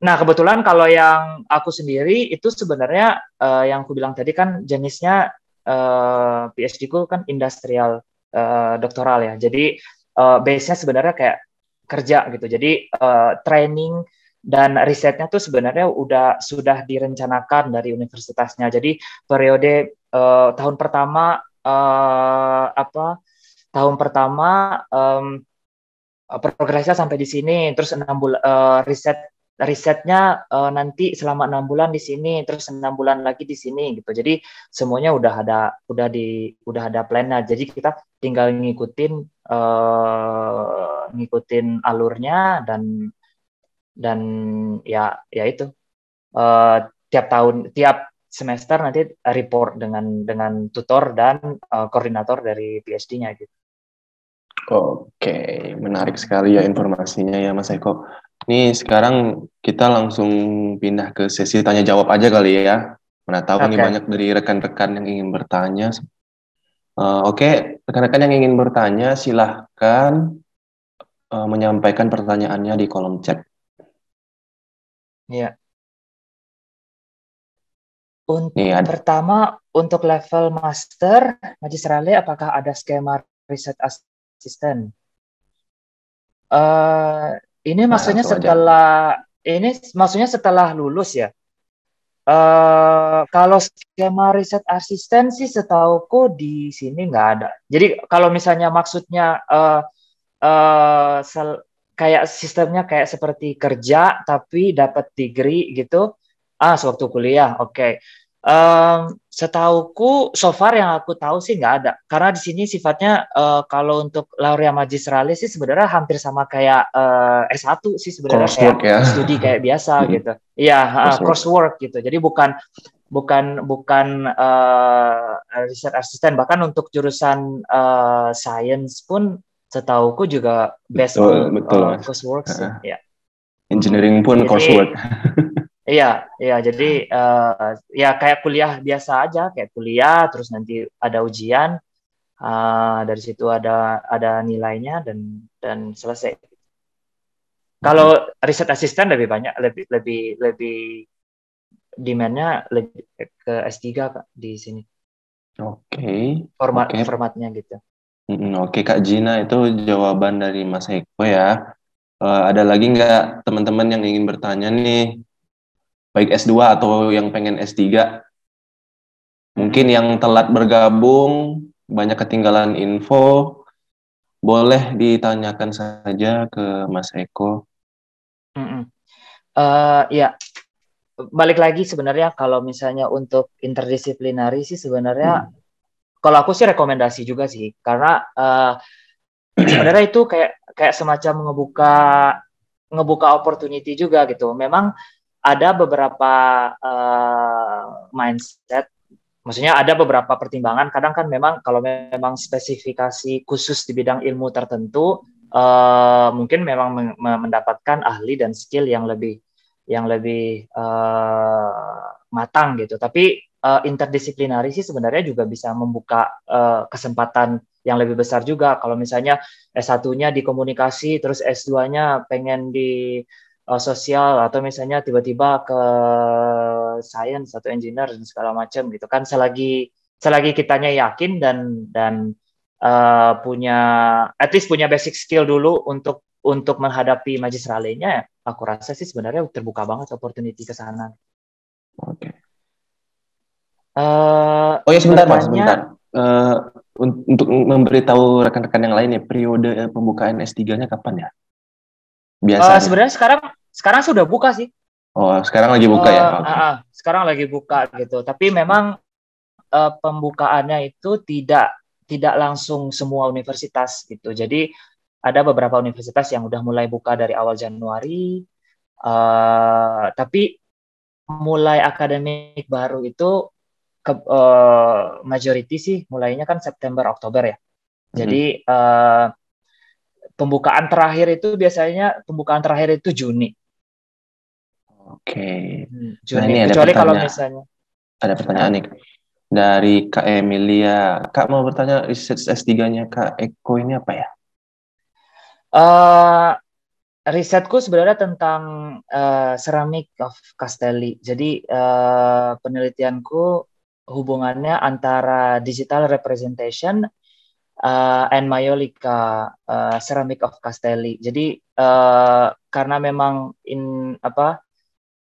S2: nah kebetulan kalau yang aku sendiri itu sebenarnya uh, yang aku bilang tadi kan jenisnya uh, PhD ku kan industrial Eh, doktoral ya. Jadi uh, base-nya sebenarnya kayak kerja gitu. Jadi uh, training dan risetnya tuh sebenarnya udah sudah direncanakan dari universitasnya. Jadi periode uh, tahun pertama uh, apa tahun pertama um, progresnya sampai di sini, terus enam bulan uh, riset risetnya uh, nanti selama enam bulan di sini terus enam bulan lagi di sini gitu jadi semuanya udah ada udah di udah ada plannya jadi kita tinggal ngikutin uh, ngikutin alurnya dan dan ya ya itu uh, tiap tahun tiap semester nanti report dengan dengan tutor dan uh, koordinator dari phd nya gitu
S1: Oke, menarik sekali ya informasinya ya Mas Eko. Nih sekarang kita langsung pindah ke sesi tanya jawab aja kali ya. Mana tahu okay. nih banyak dari rekan-rekan yang ingin bertanya. Uh, Oke, okay. rekan-rekan yang ingin bertanya silahkan uh, menyampaikan pertanyaannya di kolom chat.
S3: Ya. Untuk Nih, ada. pertama
S2: untuk level master magistrale apakah ada skema riset asisten? Uh, ini nah, maksudnya nah, setelah aja. ini maksudnya setelah lulus ya. Uh, kalau skema riset asisten sih setauku di sini nggak ada. Jadi kalau misalnya maksudnya uh, uh, sel, kayak sistemnya kayak seperti kerja tapi dapat degree gitu, ah sewaktu kuliah, oke. Okay. Um, Setauku, so far yang aku tahu sih nggak ada. Karena di sini sifatnya uh, kalau untuk laurea magistrale sih sebenarnya hampir sama kayak uh, eh, S1 sih sebenarnya kayak ya. studi kayak (laughs) biasa hmm. gitu. Iya, uh, coursework gitu. Jadi bukan bukan bukan uh, research assistant bahkan untuk jurusan uh, science pun setauku juga best betul, on, betul. Uh, coursework sih. Uh, ya.
S1: Engineering pun Jadi, coursework. (laughs)
S2: Iya, iya. Jadi uh, ya kayak kuliah biasa aja, kayak kuliah, terus nanti ada ujian, uh, dari situ ada ada nilainya dan dan selesai. Kalau riset asisten lebih banyak, lebih lebih lebih demandnya lebih ke S3 kak di sini. Oke. Okay. Format okay. formatnya gitu. Oke okay, kak
S1: Gina itu jawaban dari Mas Eko ya. Uh, ada lagi nggak teman-teman yang ingin bertanya nih? baik S2 atau yang pengen S3 mungkin yang telat bergabung banyak ketinggalan info boleh ditanyakan saja ke Mas Eko
S2: mm Uh, ya balik lagi sebenarnya kalau misalnya untuk interdisiplinari sih sebenarnya hmm. kalau aku sih rekomendasi juga sih karena uh, sebenarnya itu kayak kayak semacam ngebuka ngebuka opportunity juga gitu memang ada beberapa uh, mindset maksudnya ada beberapa pertimbangan kadang kan memang kalau memang spesifikasi khusus di bidang ilmu tertentu uh, mungkin memang mendapatkan ahli dan skill yang lebih yang lebih uh, matang gitu tapi uh, interdisiplinari sih sebenarnya juga bisa membuka uh, kesempatan yang lebih besar juga kalau misalnya S1-nya di komunikasi terus S2-nya pengen di uh, sosial atau misalnya tiba-tiba ke science atau engineer dan segala macam gitu kan selagi selagi kitanya yakin dan dan uh, punya at least punya basic skill dulu untuk untuk menghadapi magistralenya aku rasa sih sebenarnya terbuka banget opportunity ke sana. Oke. Okay. Uh, eh, oh ya sebentar mas, sebentar.
S1: Uh, untuk memberitahu rekan-rekan yang lain ya, periode pembukaan S3-nya kapan ya? Biasa. Uh, sebenarnya
S2: sekarang sekarang sudah buka sih.
S1: Oh, sekarang lagi buka uh, ya. Okay. Uh,
S2: uh, sekarang lagi buka gitu. Tapi memang uh, pembukaannya itu tidak tidak langsung semua universitas gitu. Jadi ada beberapa universitas yang udah mulai buka dari awal Januari. Uh, tapi mulai akademik baru itu ke uh, majority sih mulainya kan September Oktober ya. Jadi hmm pembukaan terakhir itu biasanya pembukaan terakhir itu Juni.
S1: Oke. Hmm, nah, Juni. Nah, ini Kecuali kalau misalnya ada pertanyaan nih dari Kak Emilia. Kak mau bertanya riset S3-nya Kak Eko ini apa ya?
S2: Uh, risetku sebenarnya tentang uh, eh, ceramic of Castelli. Jadi uh, penelitianku hubungannya antara digital representation uh, and Maiolica, uh, Ceramic of Castelli. Jadi uh, karena memang in apa?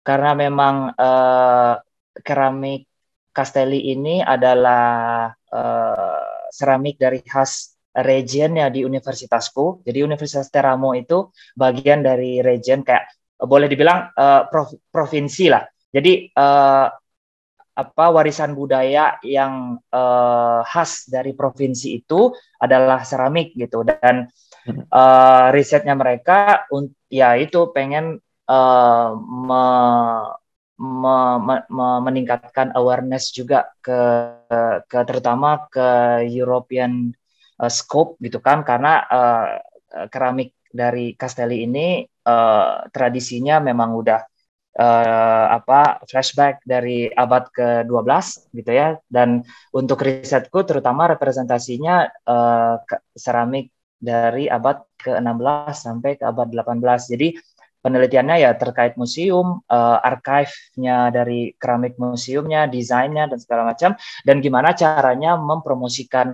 S2: Karena memang uh, keramik Castelli ini adalah uh, seramik dari khas region ya di universitasku. Jadi Universitas Teramo itu bagian dari region kayak boleh dibilang uh, provinsi lah. Jadi uh, apa warisan budaya yang uh, khas dari provinsi itu adalah seramik gitu dan uh, risetnya mereka ya itu pengen uh, me, me, me, me, meningkatkan awareness juga ke, ke terutama ke European uh, scope gitu kan karena uh, keramik dari Castelli ini uh, tradisinya memang udah uh, apa flashback dari abad ke-12 gitu ya dan untuk risetku terutama representasinya uh, seramik dari abad ke-16 sampai ke abad 18. Jadi penelitiannya ya terkait museum, uh, archive-nya dari keramik museumnya, desainnya dan segala macam dan gimana caranya mempromosikan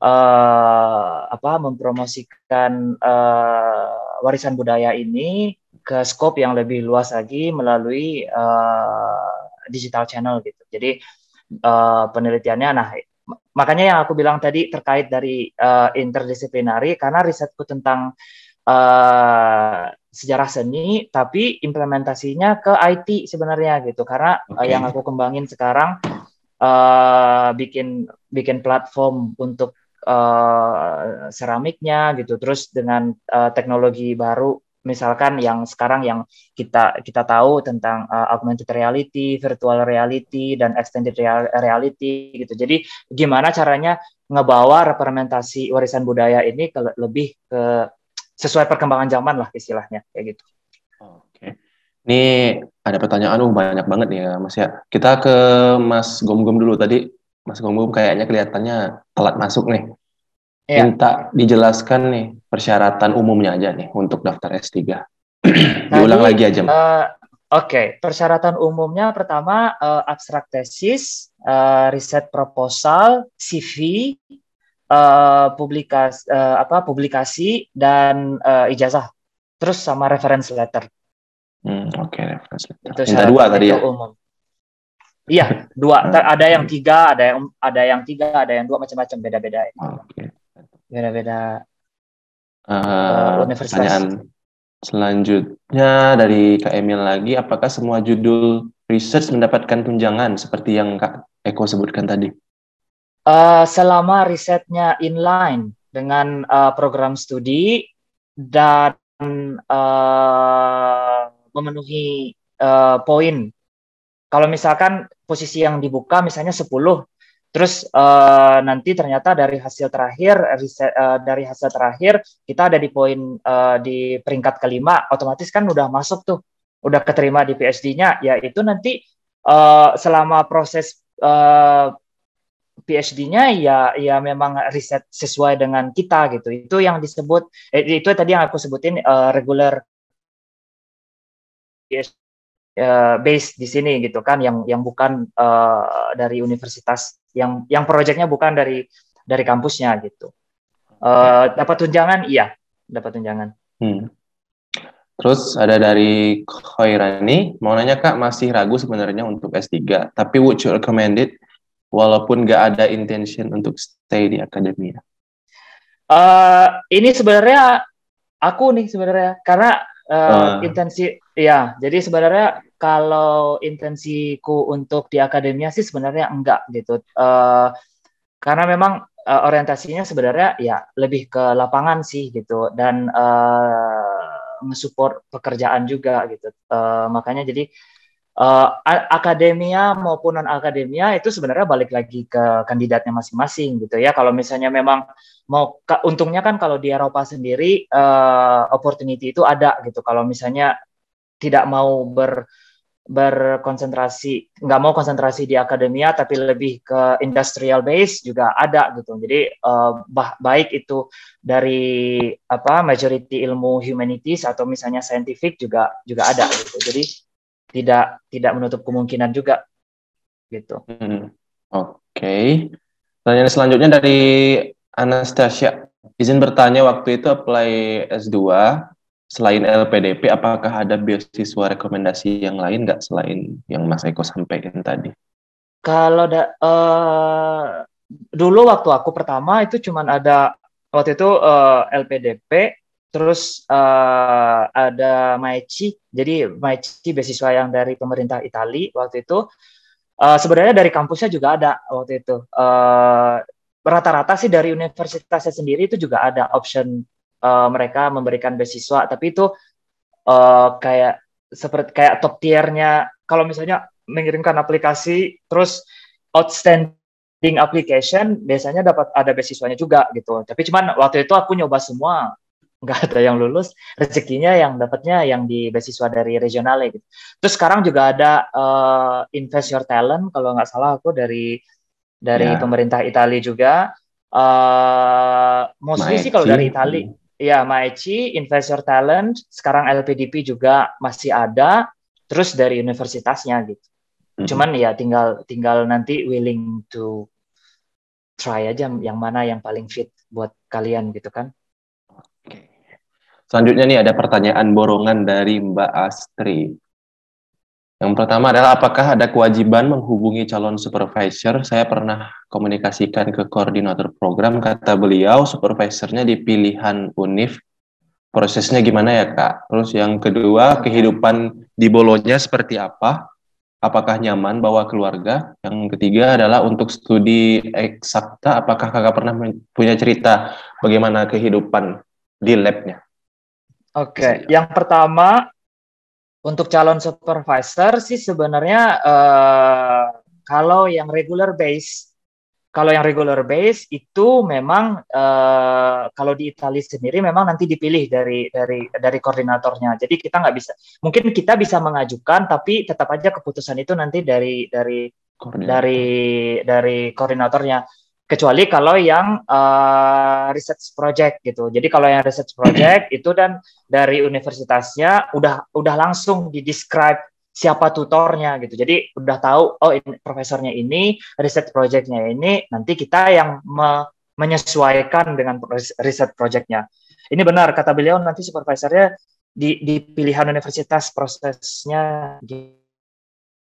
S2: uh, apa mempromosikan uh, warisan budaya ini ke scope yang lebih luas lagi melalui uh, digital channel gitu. Jadi uh, penelitiannya, nah makanya yang aku bilang tadi terkait dari uh, interdisiplinari karena risetku tentang uh, sejarah seni tapi implementasinya ke IT sebenarnya gitu karena okay. yang aku kembangin sekarang uh, bikin bikin platform untuk uh, seramiknya gitu terus dengan uh, teknologi baru misalkan yang sekarang yang kita kita tahu tentang uh, augmented reality, virtual reality dan extended reality gitu. Jadi gimana caranya ngebawa representasi warisan budaya ini ke lebih ke sesuai perkembangan zaman lah istilahnya kayak gitu.
S1: Oke. Ini ada pertanyaan um, banyak banget nih ya, Mas ya. Kita ke Mas Gomgom -Gom dulu tadi. Mas Gomgom -Gom kayaknya kelihatannya telat masuk nih. Ya. Minta dijelaskan nih persyaratan umumnya aja nih untuk daftar S3. (clears throat) Diulang lagi aja. Uh, Oke,
S2: okay. persyaratan umumnya pertama uh, abstrak tesis, uh, riset proposal, CV, uh, publikasi uh, apa publikasi dan uh, ijazah. Terus sama reference letter. Hmm, oke, okay, reference letter. Itu Minta dua tadi ya. Umum. Iya, dua. (laughs) Ada yang tiga, ada yang ada yang tiga, ada yang dua macam-macam beda-beda. Oke. Okay beda-beda
S1: uh, universitas. Pertanyaan selanjutnya dari Kak Emil lagi, apakah semua judul research mendapatkan tunjangan seperti yang Kak Eko sebutkan tadi?
S2: Uh, selama risetnya inline dengan uh, program studi dan uh, memenuhi uh, poin. Kalau misalkan posisi yang dibuka misalnya 10, Terus uh, nanti ternyata dari hasil terakhir riset, uh, dari hasil terakhir kita ada di poin uh, di peringkat kelima, otomatis kan udah masuk tuh, udah keterima di PhD-nya, ya itu nanti uh, selama proses uh, PhD-nya ya ya memang riset sesuai dengan kita gitu. Itu yang disebut eh, itu tadi yang aku sebutin uh, regular PhD uh, base di sini gitu kan yang yang bukan uh, dari universitas yang yang proyeknya bukan dari dari kampusnya gitu uh, dapat tunjangan iya dapat tunjangan
S1: hmm. terus ada dari Khairani mau nanya kak masih ragu sebenarnya untuk S3 tapi would you recommend it walaupun gak ada intention untuk stay di akademia
S2: uh, ini sebenarnya aku nih sebenarnya karena uh, uh. intensi Iya, jadi sebenarnya kalau intensiku untuk di akademia sih sebenarnya enggak gitu. Uh, karena memang uh, orientasinya sebenarnya ya lebih ke lapangan sih gitu dan uh, nge-support pekerjaan juga gitu. Uh, makanya jadi uh, akademia maupun non akademia itu sebenarnya balik lagi ke kandidatnya masing-masing gitu ya. Kalau misalnya memang mau untungnya kan kalau di Eropa sendiri uh, opportunity itu ada gitu. Kalau misalnya tidak mau ber berkonsentrasi nggak mau konsentrasi di akademia tapi lebih ke industrial base juga ada gitu jadi uh, bah, baik itu dari apa majority ilmu humanities atau misalnya scientific juga juga ada gitu jadi tidak tidak menutup kemungkinan juga gitu
S1: hmm. oke okay. pertanyaan selanjutnya dari Anastasia izin bertanya waktu itu apply S2 selain LPDP, apakah ada beasiswa rekomendasi yang lain nggak selain yang Mas Eko sampaikan tadi?
S2: Kalau da, uh, dulu waktu aku pertama itu cuman ada waktu itu uh, eh, LPDP, terus uh, ada Maici, jadi Maici beasiswa yang dari pemerintah Italia waktu itu. Uh, sebenarnya dari kampusnya juga ada waktu itu. Uh, rata-rata sih dari universitasnya sendiri itu juga ada option uh, mereka memberikan beasiswa tapi itu uh, kayak seperti kayak top tiernya kalau misalnya mengirimkan aplikasi terus outstanding application biasanya dapat ada beasiswanya juga gitu tapi cuman waktu itu aku nyoba semua nggak ada yang lulus rezekinya yang dapatnya yang di beasiswa dari regional gitu terus sekarang juga ada uh, invest your talent kalau nggak salah aku dari dari yeah. pemerintah Italia juga uh, mostly My sih kalau dari Italia Iya, Maeci, Investor Talent, sekarang LPDP juga masih ada, terus dari universitasnya gitu.
S1: Mm-hmm. Cuman
S2: ya tinggal tinggal nanti willing to try aja yang mana yang paling fit buat kalian gitu kan.
S1: Selanjutnya nih ada pertanyaan borongan dari Mbak Astri. Yang pertama adalah apakah ada kewajiban menghubungi calon supervisor? Saya pernah komunikasikan ke koordinator program, kata beliau supervisornya di pilihan UNIF. Prosesnya gimana ya kak? Terus yang kedua kehidupan di bolonya seperti apa? Apakah nyaman bawa keluarga? Yang ketiga adalah untuk studi eksakta, apakah kakak pernah punya cerita bagaimana kehidupan di labnya?
S2: Oke, okay. Ya. yang pertama untuk calon supervisor sih sebenarnya uh, kalau yang regular base, kalau yang regular base itu memang uh, kalau di Italia sendiri memang nanti dipilih dari dari dari koordinatornya. Jadi kita nggak bisa, mungkin kita bisa mengajukan, tapi tetap aja keputusan itu nanti dari dari dari dari koordinatornya kecuali kalau yang uh, research project gitu. Jadi kalau yang research project itu dan dari universitasnya udah udah langsung di describe siapa tutornya gitu. Jadi udah tahu oh ini, profesornya ini, research projectnya ini, nanti kita yang me menyesuaikan dengan riset projectnya. Ini benar kata beliau nanti supervisornya di, di pilihan universitas prosesnya di,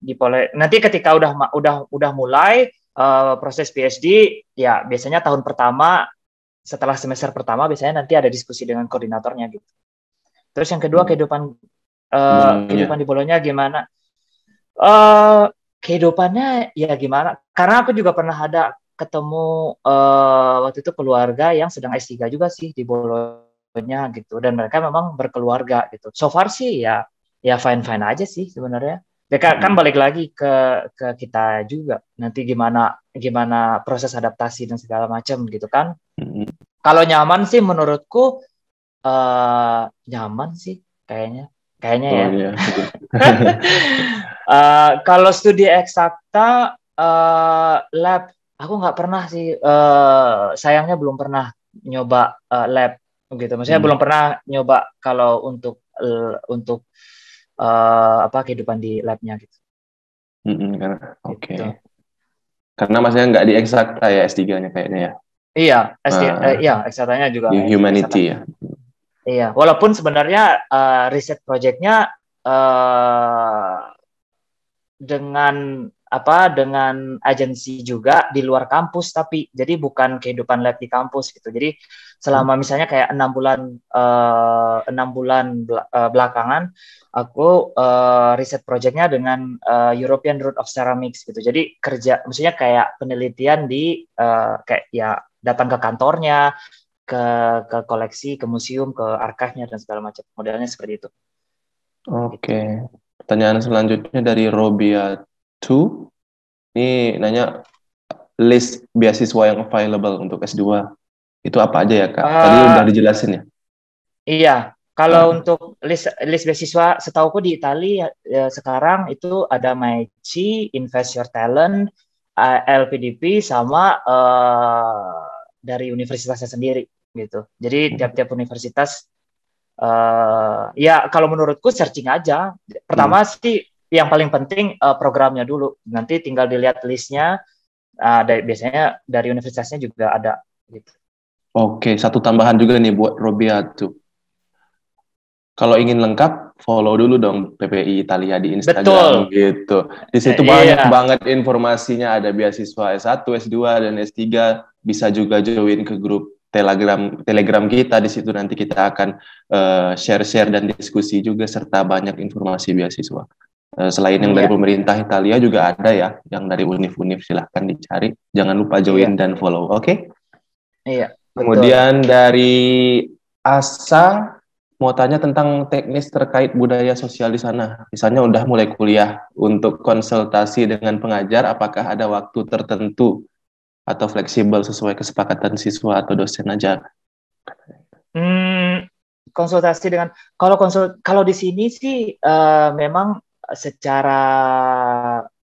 S2: di pole. Nanti ketika udah udah udah mulai uh, proses PhD ya biasanya tahun pertama setelah semester pertama biasanya nanti ada diskusi dengan koordinatornya gitu. Terus yang kedua hmm. kehidupan uh, hmm, kehidupan ya. di Bolonya gimana? Uh, kehidupannya ya gimana? Karena aku juga pernah ada ketemu uh, waktu itu keluarga yang sedang S3 juga sih di Bolonya gitu dan mereka memang berkeluarga gitu. So far sih ya ya fine fine aja sih sebenarnya. Ya, kan, hmm. balik lagi ke ke kita juga nanti gimana gimana proses adaptasi dan segala macam gitu kan. -hmm. Kalau nyaman sih menurutku uh, nyaman sih kayaknya kayaknya ya. oh, ya. Iya. uh, (laughs) kalau studi eksakta uh, lab aku nggak pernah sih uh, sayangnya belum pernah nyoba uh, lab gitu. Maksudnya hmm. belum pernah nyoba kalau untuk uh, untuk uh, apa kehidupan di labnya gitu. Mm -hmm, karena oke. Okay. Gitu.
S1: Karena maksudnya nggak di eksakta ah, ya S3-nya kayaknya ya.
S2: Iya, S3, uh, ah. eh, iya eksaktanya juga. Di gitu, humanity ya. Iya, walaupun sebenarnya uh, eh, riset projectnya uh, dengan apa dengan agensi juga di luar kampus tapi jadi bukan kehidupan lab di kampus gitu jadi selama hmm. misalnya kayak enam bulan eh, enam bulan eh, belakangan aku uh, riset projectnya dengan uh, European Root of Ceramics gitu jadi kerja maksudnya kayak penelitian di uh, kayak ya datang ke kantornya ke ke koleksi ke museum ke arkahnya dan segala macam modelnya seperti itu
S1: oke okay. Gitu. pertanyaan selanjutnya dari Robiat two ini nanya list beasiswa yang available untuk S2 itu apa aja ya kak? Ah. Tadi udah dijelasin
S2: ya. Iya, kalau ah. untuk list list beasiswa setauku di Italia ya, ya, sekarang itu ada MyCi, Invest Your Talent, eh, LPDP sama uh, dari universitasnya sendiri gitu. Jadi hmm. tiap-tiap universitas uh, ya kalau menurutku searching aja. Pertama hmm. sih yang paling penting uh, programnya dulu. Nanti tinggal dilihat listnya. Uh, dari, biasanya dari universitasnya juga ada. Gitu.
S1: Oke, satu tambahan juga nih buat Robia tuh. Kalau ingin lengkap, follow dulu dong PPI Italia di Instagram Betul. gitu. Di situ eh, banyak iya. banget informasinya ada beasiswa S1, S2 dan S3. Bisa juga join ke grup Telegram Telegram kita di situ nanti kita akan eh, share-share uh, dan diskusi juga serta banyak informasi beasiswa. Eh, selain yang iya. dari pemerintah Italia juga ada ya, yang dari univ-univ silahkan dicari. Jangan lupa join iya. dan follow, oke? Iya. Kemudian dari Asa mau tanya tentang teknis terkait budaya sosial di sana. Misalnya udah mulai kuliah untuk konsultasi dengan pengajar, apakah ada waktu tertentu atau fleksibel sesuai kesepakatan siswa atau dosen aja?
S2: Hmm, konsultasi dengan kalau konsul kalau di sini sih uh, memang secara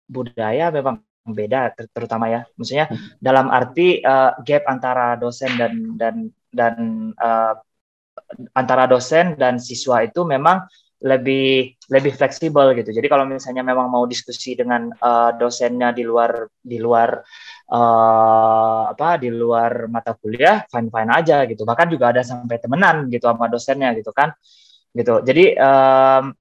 S2: budaya memang beda ter terutama ya maksudnya hmm. dalam arti uh, gap antara dosen dan dan dan uh, antara dosen dan siswa itu memang lebih lebih fleksibel gitu jadi kalau misalnya memang mau diskusi dengan uh, dosennya di luar di luar uh, apa di luar mata kuliah fine fine aja gitu bahkan juga ada sampai temenan gitu sama dosennya gitu kan gitu jadi um,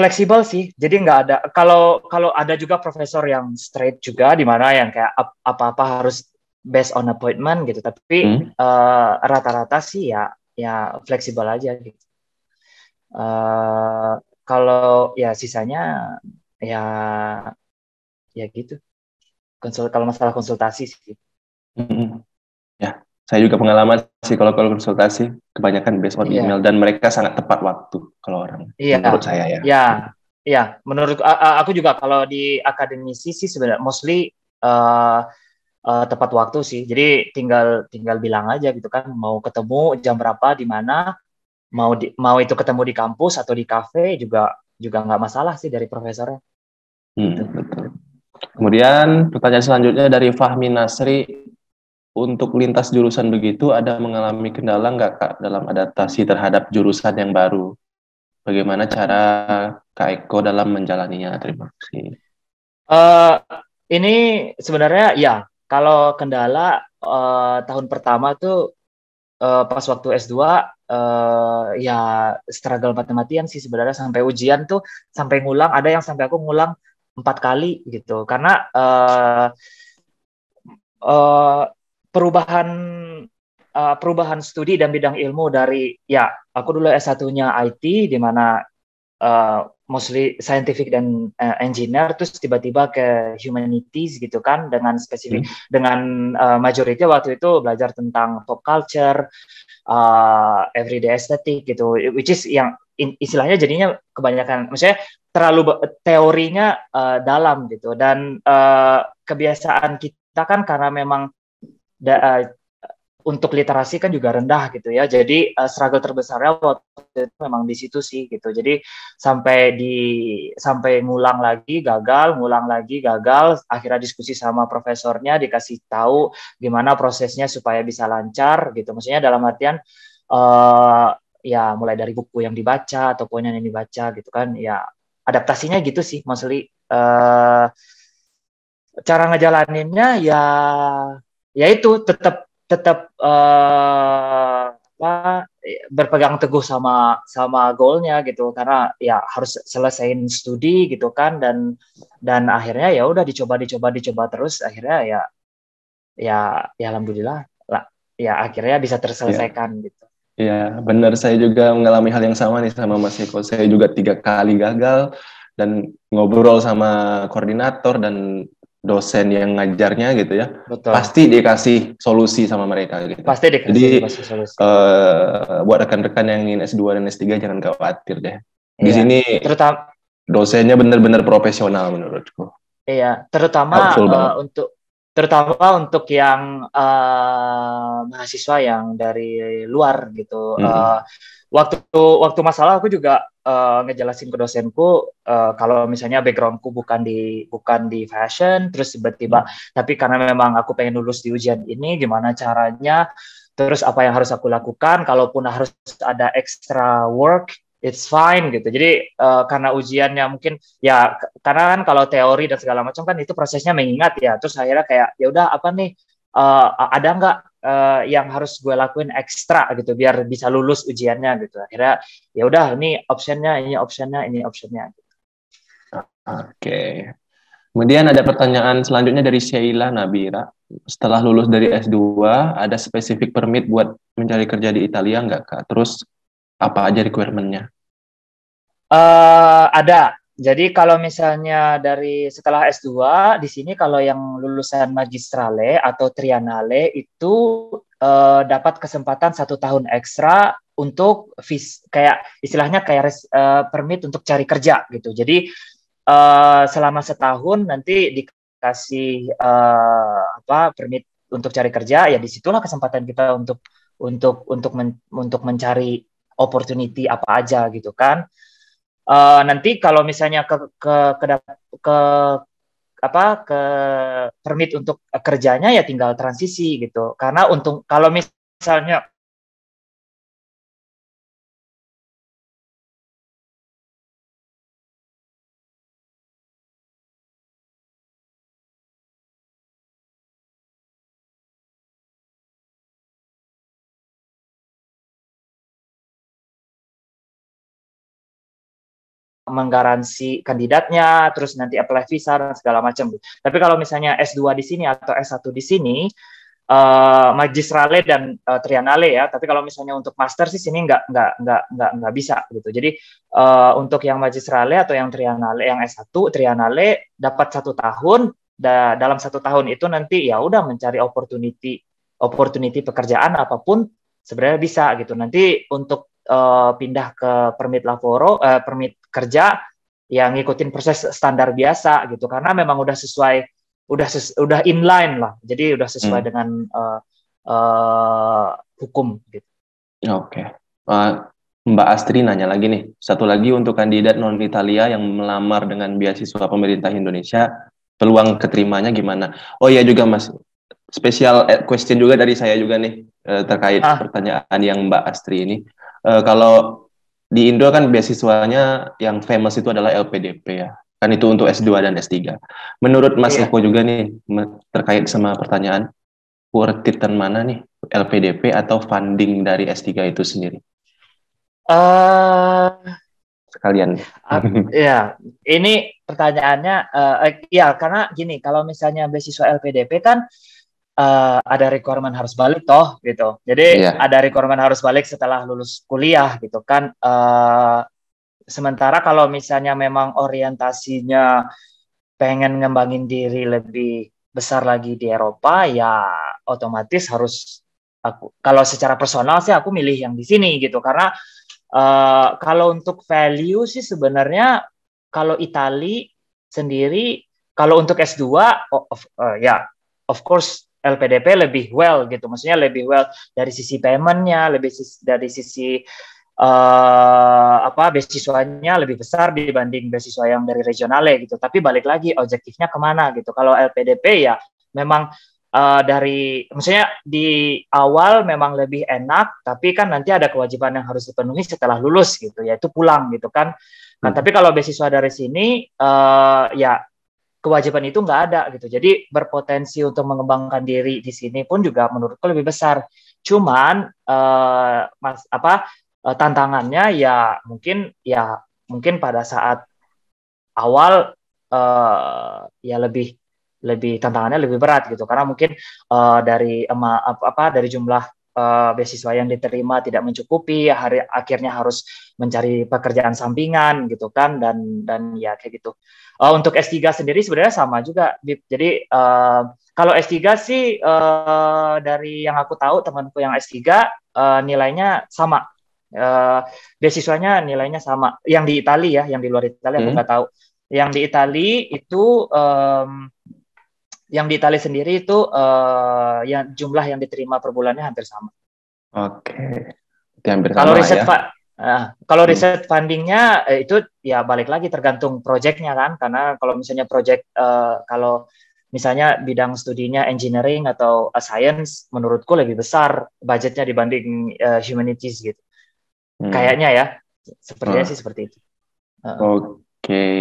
S2: fleksibel sih jadi nggak ada kalau kalau ada juga profesor yang straight juga di mana yang kayak apa-apa harus based on appointment gitu tapi hmm. uh, rata-rata sih ya ya fleksibel aja gitu uh, kalau ya sisanya ya ya gitu konsul kalau masalah konsultasi sih hmm. hmm
S1: saya juga pengalaman sih kalau kalau konsultasi kebanyakan based on yeah. email dan mereka sangat tepat waktu kalau orang
S2: yeah. menurut saya ya. Iya. Yeah. Iya, yeah. menurut aku juga kalau di akademisi sih sebenarnya mostly uh, uh, tepat waktu sih. Jadi tinggal tinggal bilang aja gitu kan mau ketemu jam berapa di mana mau di, mau itu ketemu di kampus atau di kafe juga juga nggak masalah sih dari profesornya.
S1: Hmm, Kemudian pertanyaan selanjutnya dari Fahmi Nasri untuk lintas jurusan begitu ada mengalami kendala nggak kak dalam adaptasi terhadap jurusan yang baru? Bagaimana cara kak Eko dalam menjalaninya? Terima kasih.
S2: Uh, ini sebenarnya ya kalau kendala uh, tahun pertama tuh uh, pas waktu S2 uh, ya struggle matematian sih sebenarnya sampai ujian tuh sampai ngulang ada yang sampai aku ngulang empat kali gitu karena uh, uh, perubahan uh, perubahan studi dan bidang ilmu dari ya aku dulu S1-nya IT di mana uh, mostly scientific dan uh, engineer terus tiba-tiba ke humanities gitu kan dengan spesifik hmm. dengan uh, majority waktu itu belajar tentang pop culture uh, everyday aesthetic gitu which is yang in, istilahnya jadinya kebanyakan maksudnya terlalu teorinya uh, dalam gitu dan uh, kebiasaan kita kan karena memang da, uh, untuk literasi kan juga rendah gitu ya. Jadi uh, struggle terbesarnya waktu itu memang di situ sih gitu. Jadi sampai di sampai ngulang lagi gagal, ngulang lagi gagal, akhirnya diskusi sama profesornya dikasih tahu gimana prosesnya supaya bisa lancar gitu. Maksudnya dalam artian uh, ya mulai dari buku yang dibaca atau poin yang dibaca gitu kan. Ya adaptasinya gitu sih mostly uh, cara ngejalaninnya ya ya itu tetap tetap eh, uh, berpegang teguh sama sama goalnya gitu karena ya harus selesaiin studi gitu kan dan dan akhirnya ya udah dicoba dicoba dicoba terus akhirnya ya ya ya alhamdulillah lah ya akhirnya bisa terselesaikan yeah. gitu.
S1: ya benar saya juga mengalami hal yang sama nih sama Mas Eko saya juga tiga kali gagal dan ngobrol sama koordinator dan dosen yang ngajarnya gitu ya Betul. pasti dikasih solusi sama mereka gitu pasti dikasih jadi dikasih solusi. Uh, buat rekan-rekan yang ingin S2 dan S3 jangan khawatir deh di iya. sini terutama dosennya benar-benar profesional menurutku
S2: iya terutama uh, untuk terutama untuk yang uh, mahasiswa yang dari luar gitu -hmm. uh, waktu waktu masalah aku juga uh, ngejelasin ke dosenku uh, kalau misalnya backgroundku bukan di bukan di fashion terus tiba-tiba hmm. tapi karena memang aku pengen lulus di ujian ini gimana caranya terus apa yang harus aku lakukan kalaupun harus ada extra work it's fine gitu. Jadi uh, karena ujiannya mungkin ya karena kan kalau teori dan segala macam kan itu prosesnya mengingat ya. Terus akhirnya kayak ya udah apa nih uh, ada nggak uh, yang harus gue lakuin ekstra gitu biar bisa lulus ujiannya gitu akhirnya ya udah ini optionnya ini optionnya ini optionnya gitu.
S1: oke okay. kemudian ada pertanyaan selanjutnya dari Sheila Nabira setelah lulus dari S2 ada spesifik permit buat mencari kerja di Italia nggak kak terus apa aja requirementnya
S2: uh, ada jadi kalau misalnya dari setelah S2 di sini kalau yang lulusan magistrale atau trianale itu eh, dapat kesempatan satu tahun ekstra untuk vis, kayak istilahnya kayak res, eh, permit untuk cari kerja gitu. Jadi eh, selama setahun nanti dikasih apa permit untuk cari kerja ya disitulah kesempatan kita untuk untuk untuk men, untuk mencari opportunity apa aja gitu kan. Eh, nanti kalau misalnya ke ke ke, ke apa ke permit untuk kerjanya ya tinggal transisi gitu karena untung kalau misalnya
S3: menggaransi
S2: kandidatnya, terus nanti apply visa dan segala macam. Tapi kalau misalnya S2 di sini atau S1 di sini, uh, magistrale dan uh, trianale ya. Tapi kalau misalnya untuk master sih sini nggak nggak nggak nggak nggak bisa gitu. Jadi uh, untuk yang magistrale atau yang trianale, yang S1 trianale dapat satu tahun. Da dalam satu tahun itu nanti ya udah mencari opportunity opportunity pekerjaan apapun sebenarnya bisa gitu. Nanti untuk uh, pindah ke permit laboro uh, permit kerja yang ngikutin proses standar biasa gitu karena memang udah sesuai udah ses, udah inline lah jadi udah sesuai hmm. dengan uh, uh, hukum gitu.
S1: Oke. Okay. Uh, eh, Mbak Astri nanya lagi nih satu lagi untuk kandidat non Italia yang melamar dengan beasiswa pemerintah Indonesia peluang keterimanya gimana? Oh iya juga Mas spesial question juga dari saya juga nih terkait ah. pertanyaan yang Mbak Astri ini. Uh, kalau di Indo kan beasiswanya yang famous itu adalah LPDP ya. Kan itu untuk S2 dan S3. Menurut Mas yeah. Eko juga nih terkait sama pertanyaan worth it dan mana nih LPDP atau funding dari S3 itu sendiri?
S2: Uh,
S1: sekalian. Uh,
S2: ya, ini pertanyaannya uh, ya karena gini, kalau misalnya beasiswa LPDP kan uh, ada requirement harus balik toh gitu. Jadi yeah. ada requirement harus balik setelah lulus kuliah gitu kan. Uh, sementara kalau misalnya memang orientasinya pengen ngembangin diri lebih besar lagi di Eropa ya otomatis harus aku kalau secara personal sih aku milih yang di sini gitu karena uh, kalau untuk value sih sebenarnya kalau Italia sendiri kalau untuk S2 oh, of, uh, ya of course LPDP lebih well gitu, maksudnya lebih well dari sisi paymentnya, lebih sisi, dari sisi uh, apa beasiswanya lebih besar dibanding beasiswa yang dari regionale gitu. Tapi balik lagi objektifnya kemana gitu. Kalau LPDP ya memang uh, dari maksudnya di awal memang lebih enak, tapi kan nanti ada kewajiban yang harus dipenuhi setelah lulus gitu, yaitu pulang gitu kan. Nah, hmm. tapi kalau beasiswa dari sini uh, ya kewajiban itu nggak ada gitu. Jadi berpotensi untuk mengembangkan diri di sini pun juga menurutku lebih besar. Cuman uh, mas apa uh, tantangannya ya mungkin ya mungkin pada saat awal uh, ya lebih lebih tantangannya lebih berat gitu karena mungkin uh, dari ema, apa dari jumlah uh, beasiswa yang diterima tidak mencukupi, hari, akhirnya harus mencari pekerjaan sampingan gitu kan dan dan ya kayak gitu. Uh, untuk S3 sendiri sebenarnya sama juga. Jadi uh, kalau S3 sih uh, dari yang aku tahu temanku yang S3 uh, nilainya sama. Uh, beasiswanya nilainya sama. Yang di Italia ya, yang di luar Italia hmm. aku nggak tahu. Yang di Italia itu um, yang di Itali sendiri itu uh, eh, yang jumlah yang diterima per bulannya hampir sama.
S1: Oke. Okay. Hampir kalau sama riset ya.
S2: Nah, kalau hmm. riset fundingnya eh, itu ya balik lagi tergantung proyeknya kan, karena kalau misalnya proyek uh, eh, kalau misalnya bidang studinya engineering atau uh, science, menurutku lebih besar budgetnya dibanding uh, humanities gitu. Hmm. Kayaknya ya, sepertinya hmm. sih seperti itu. Uh. Oke,
S1: okay.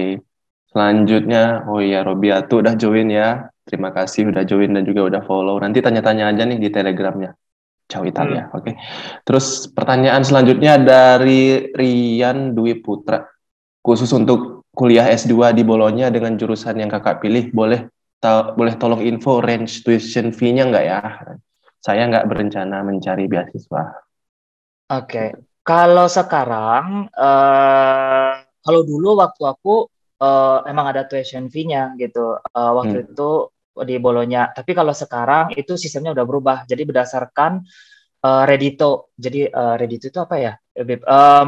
S1: selanjutnya, oh ya Robiatu udah join ya. Terima kasih udah join dan juga udah follow. Nanti tanya-tanya aja nih di Telegramnya. Ciao Italia. Hmm. Oke. Okay. Terus pertanyaan selanjutnya dari Rian Dwi Putra. Khusus untuk kuliah S2 di Bolonya dengan jurusan yang Kakak pilih, boleh to boleh tolong info range tuition fee-nya nggak ya? Saya nggak berencana mencari beasiswa.
S2: Oke. Okay. Kalau sekarang uh, kalau dulu waktu aku uh, emang ada tuition fee-nya gitu. Uh, waktu hmm. itu di Bolonya. Tapi kalau sekarang itu sistemnya udah berubah. Jadi berdasarkan uh, eh, Redito. Jadi uh, eh, Redito itu apa ya? Um,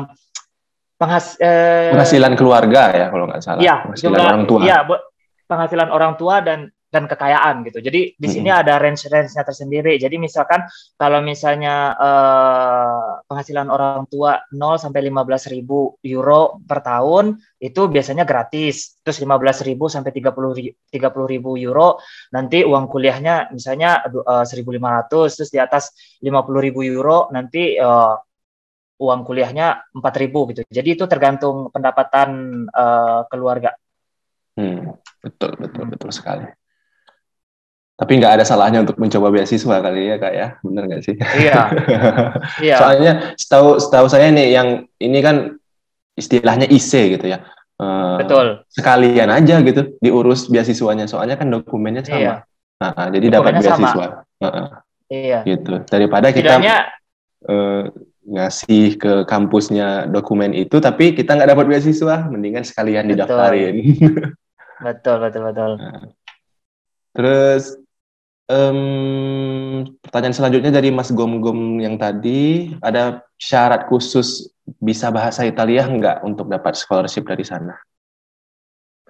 S2: penghas eh, penghasilan keluarga
S1: ya kalau nggak salah. Ya, penghasilan jumlah, orang tua. Iya,
S2: penghasilan orang tua dan dan kekayaan gitu. Jadi di sini mm-hmm. ada range-range-nya tersendiri. Jadi misalkan kalau misalnya eh, penghasilan orang tua 0 sampai 15 ribu euro per tahun itu biasanya gratis. Terus 15 ribu sampai 30 30 ribu euro nanti uang kuliahnya misalnya eh, 1.500 terus di atas 50 ribu euro nanti eh, uang kuliahnya 4.000 gitu. Jadi itu tergantung pendapatan uh, keluarga.
S1: Hmm, betul betul betul sekali tapi nggak ada salahnya untuk mencoba beasiswa kali ya kak ya bener nggak sih iya (laughs) iya soalnya setahu setahu saya nih yang ini kan istilahnya IC gitu ya eh, betul sekalian aja gitu diurus beasiswanya soalnya kan dokumennya sama iya. nah, nah jadi dapat beasiswa sama. Nah, iya gitu daripada kita Tidaknya, uh, eh, ngasih ke kampusnya dokumen itu tapi kita nggak dapat beasiswa mendingan sekalian betul. didaftarin
S2: (laughs) betul betul betul nah.
S1: terus Um, pertanyaan selanjutnya dari Mas Gomgom gom yang tadi, ada syarat khusus bisa bahasa Italia enggak untuk dapat scholarship dari sana?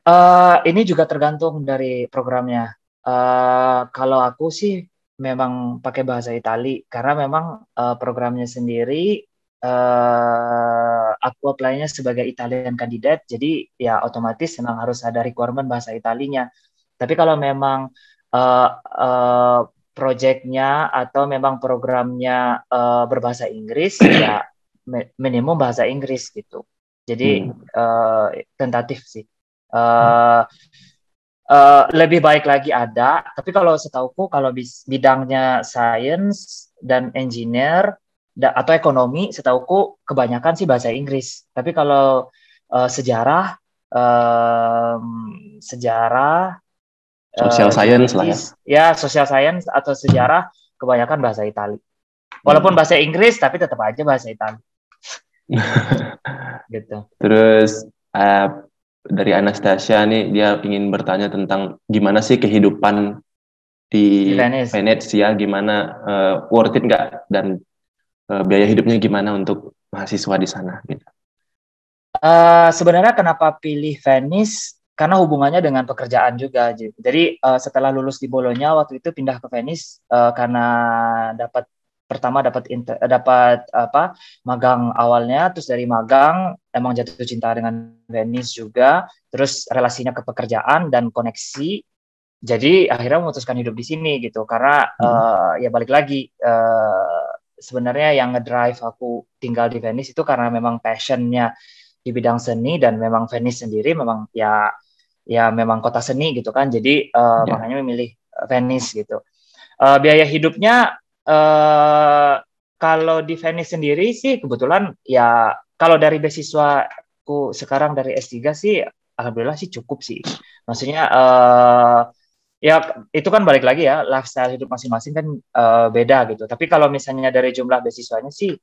S2: Uh, ini juga tergantung dari programnya. Uh, kalau aku sih memang pakai bahasa Itali karena memang uh, programnya sendiri uh, aku apply-nya sebagai Italian candidate, jadi ya otomatis memang harus ada requirement bahasa Italinya. Tapi kalau memang uh, eh, uh, eh, proyeknya atau memang programnya uh, berbahasa Inggris (coughs) ya minimum bahasa Inggris gitu. Jadi hmm. uh, tentatif sih. Uh, uh, lebih baik lagi ada, tapi kalau setauku kalau bidangnya science dan engineer da atau ekonomi, setauku kebanyakan sih bahasa Inggris. Tapi kalau uh, sejarah, um, sejarah Social uh, science lah ya. Ya, social science atau sejarah kebanyakan bahasa Itali. Walaupun bahasa Inggris tapi tetap aja bahasa Itali. (laughs) gitu.
S1: Terus uh, dari Anastasia nih dia ingin bertanya tentang gimana sih kehidupan di, Venice, Venice. ya, gimana uh, worth it nggak dan uh, biaya hidupnya gimana untuk mahasiswa di sana gitu.
S2: Uh, sebenarnya kenapa pilih Venice karena hubungannya dengan pekerjaan juga. Jadi uh, setelah lulus di Bolonya waktu itu pindah ke Venice uh, karena dapat pertama dapat eh, dapat apa magang awalnya terus dari magang emang jatuh cinta dengan Venice juga terus relasinya ke pekerjaan dan koneksi jadi akhirnya memutuskan hidup di sini gitu karena hmm. uh, ya balik lagi uh, sebenarnya yang ngedrive aku tinggal di Venice itu karena memang passionnya di bidang seni dan memang Venice sendiri memang ya ya memang kota seni gitu kan jadi uh, eh, yeah. makanya memilih eh, Venice gitu uh, biaya hidupnya uh, kalau di Venice sendiri sih kebetulan ya kalau dari beasiswa ku sekarang dari S3 sih alhamdulillah sih cukup sih maksudnya uh, ya itu kan balik lagi ya lifestyle hidup masing-masing kan uh, beda gitu tapi kalau misalnya dari jumlah beasiswanya sih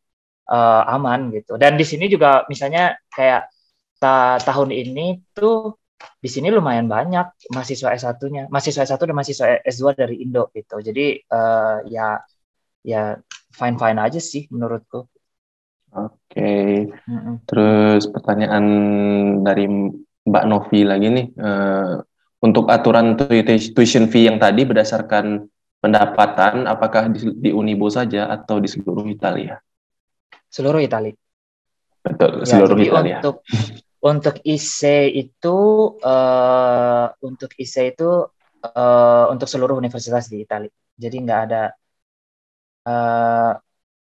S2: uh, aman gitu dan di sini juga misalnya kayak ta tahun ini tuh di sini lumayan banyak mahasiswa S1-nya, mahasiswa S1 dan mahasiswa S2 dari Indo gitu. Jadi uh, ya ya fine-fine aja sih menurutku. Oke.
S1: Okay. Mm hmm Terus pertanyaan dari Mbak Novi lagi nih uh, untuk aturan tuition fee yang tadi berdasarkan pendapatan apakah di, di Unibo saja atau di seluruh Italia?
S2: Seluruh Italia.
S1: Betul, ya, seluruh Italia.
S2: Untuk (laughs) Untuk IC itu uh, untuk IC itu uh, untuk seluruh universitas di Italia. Jadi nggak ada uh,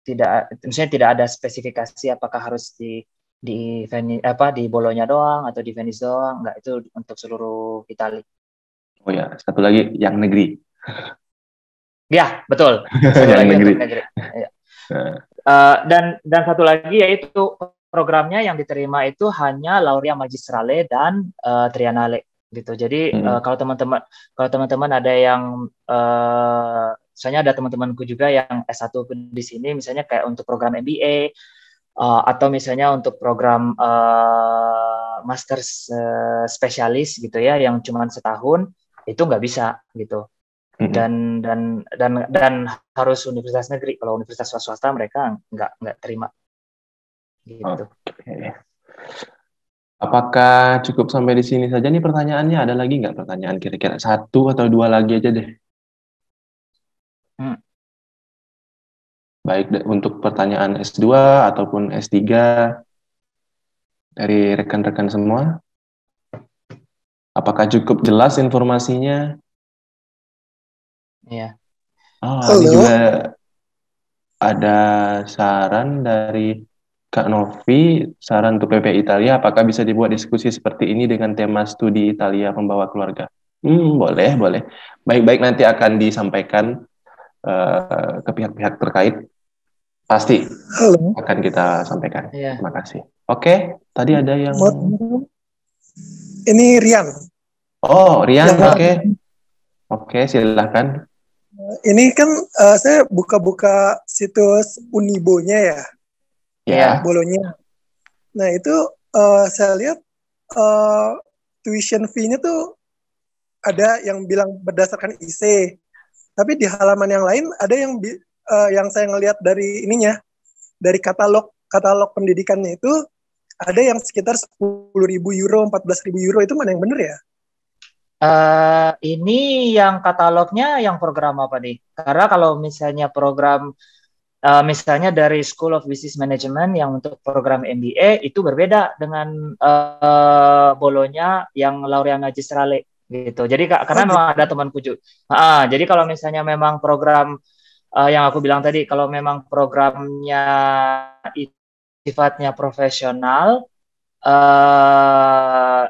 S2: tidak misalnya tidak ada spesifikasi apakah harus di di Veni apa di Bolonya doang atau di Venice doang nggak itu untuk seluruh Italia.
S1: Oh ya, satu lagi yang negeri.
S2: Ya, betul. (laughs) yang negeri. negeri. Ya. Uh, (laughs) dan dan satu lagi yaitu programnya yang diterima itu hanya Lauria magistrale dan uh, gitu. Jadi eh, hmm. uh, kalau teman-teman kalau teman-teman ada yang uh, misalnya ada teman-temanku juga yang S1 di sini misalnya kayak untuk program MBA uh, atau misalnya untuk program uh, master uh, spesialis gitu ya yang cuma setahun itu nggak bisa gitu. Hmm. dan dan dan dan harus universitas negeri kalau universitas swasta mereka nggak nggak terima
S1: Gitu. Okay. Apakah cukup sampai di sini saja nih pertanyaannya? Ada lagi nggak pertanyaan kira-kira satu atau dua lagi aja deh. Hmm. Baik untuk pertanyaan S2 ataupun S3 dari rekan-rekan semua. Apakah cukup jelas informasinya?
S3: Iya. Oh, ini juga
S1: ada saran dari Kak Novi, saran untuk PP Italia, apakah bisa dibuat diskusi seperti ini dengan tema studi Italia pembawa keluarga? Hmm, boleh, boleh. Baik-baik nanti akan disampaikan uh, ke pihak-pihak terkait. Pasti Halo. akan kita sampaikan. Ya. Terima kasih. Oke, tadi ada yang... Ini Rian. Oh, Rian, oke. Oke, okay. okay, silahkan. Ini kan uh, saya buka-buka situs Unibonya ya yeah. Ya. bolonya. Nah itu uh, saya lihat uh, tuition fee-nya tuh ada yang bilang berdasarkan IC, tapi di halaman yang lain ada yang uh, yang saya ngelihat dari ininya dari katalog katalog pendidikannya itu ada yang sekitar 10.000 euro, 14.000 euro itu mana yang benar
S2: ya? Uh, ini yang katalognya yang program apa nih? Karena kalau misalnya program Uh, misalnya dari School of Business Management yang untuk program MBA itu berbeda dengan uh, bolonya yang Laureana Gistrale gitu. Jadi karena oh, memang gitu. ada teman juga. Uh, jadi kalau misalnya memang program uh, yang aku bilang tadi kalau memang programnya sifatnya profesional uh,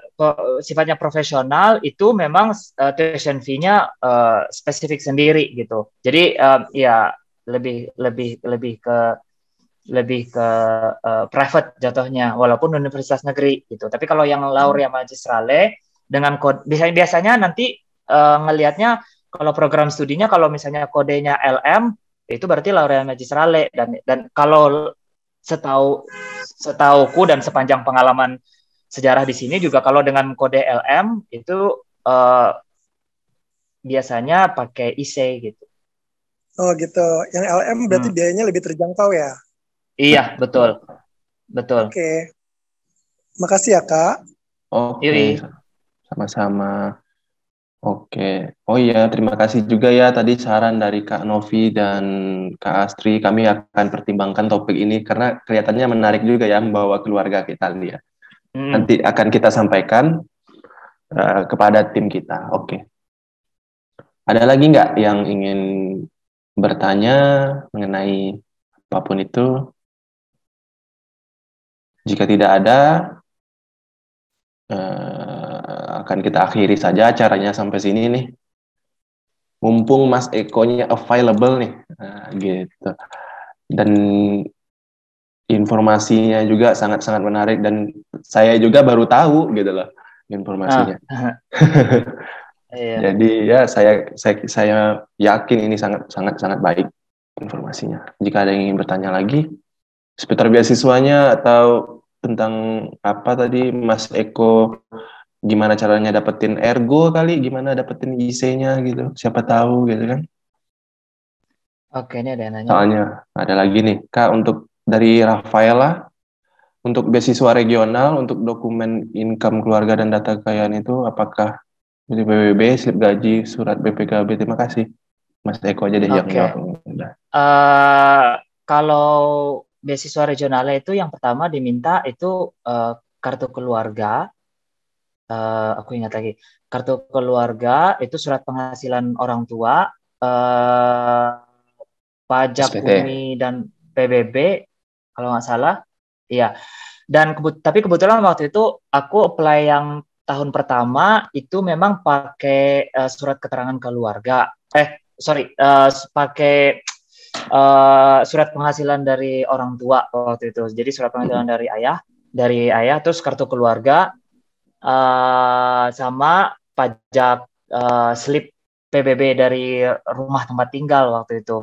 S2: sifatnya profesional itu memang uh, tuition fee-nya uh, spesifik sendiri gitu. Jadi uh, ya lebih lebih lebih ke lebih ke uh, private jatuhnya walaupun universitas negeri gitu tapi kalau yang laurea hmm. magistrale dengan kode biasanya biasanya nanti uh, ngelihatnya kalau program studinya kalau misalnya kodenya LM itu berarti laurea magistrale dan dan kalau setahu setauku dan sepanjang pengalaman sejarah di sini juga kalau dengan kode LM itu uh, biasanya pakai IC gitu Oh gitu. Yang LM berarti hmm. biayanya lebih terjangkau ya? Iya, betul. Betul. Oke.
S1: Okay. Makasih ya, Kak.
S2: Oke. Okay. Iya, iya.
S1: Sama-sama. Oke. Okay. Oh iya, terima kasih juga ya tadi saran dari Kak Novi dan Kak Astri. Kami akan pertimbangkan topik ini karena kelihatannya menarik juga ya membawa keluarga kita ya. Hmm. Nanti akan kita sampaikan uh, kepada tim kita. Oke. Okay. Ada lagi nggak yang ingin bertanya mengenai apapun itu. Jika tidak ada, eh, akan kita akhiri saja acaranya sampai sini nih. Mumpung Mas Eko-nya available nih, nah, gitu. Dan informasinya juga sangat-sangat menarik dan saya juga baru tahu gitu loh ah. informasinya.
S3: Ah. (laughs) Iya.
S1: Jadi ya saya saya saya yakin ini sangat sangat sangat baik informasinya. Jika ada yang ingin bertanya lagi seputar beasiswanya atau tentang apa tadi Mas Eko gimana caranya dapetin ergo kali, gimana dapetin IC-nya gitu. Siapa tahu gitu kan.
S2: Oke, ini ada yang nanya. Soalnya
S1: ada lagi nih, Kak untuk dari Rafaela untuk beasiswa regional untuk dokumen income keluarga dan data kekayaan itu apakah jadi PBB, slip gaji, surat BPKB. Terima kasih. Mas Eko aja deh okay. yang jawab.
S2: Uh, kalau beasiswa regionalnya itu yang pertama diminta itu uh, kartu keluarga. Uh, aku ingat lagi. Kartu keluarga itu surat penghasilan orang tua, uh, pajak SPT. bumi dan PBB kalau nggak salah. Iya. Dan tapi kebetulan waktu itu aku apply yang tahun pertama itu memang pakai uh, surat keterangan keluarga. Eh, sorry, uh, pakai uh, surat penghasilan dari orang tua waktu itu. Jadi surat penghasilan dari ayah, dari ayah, terus kartu keluarga, uh, sama pajak uh, slip PBB dari rumah tempat tinggal waktu itu.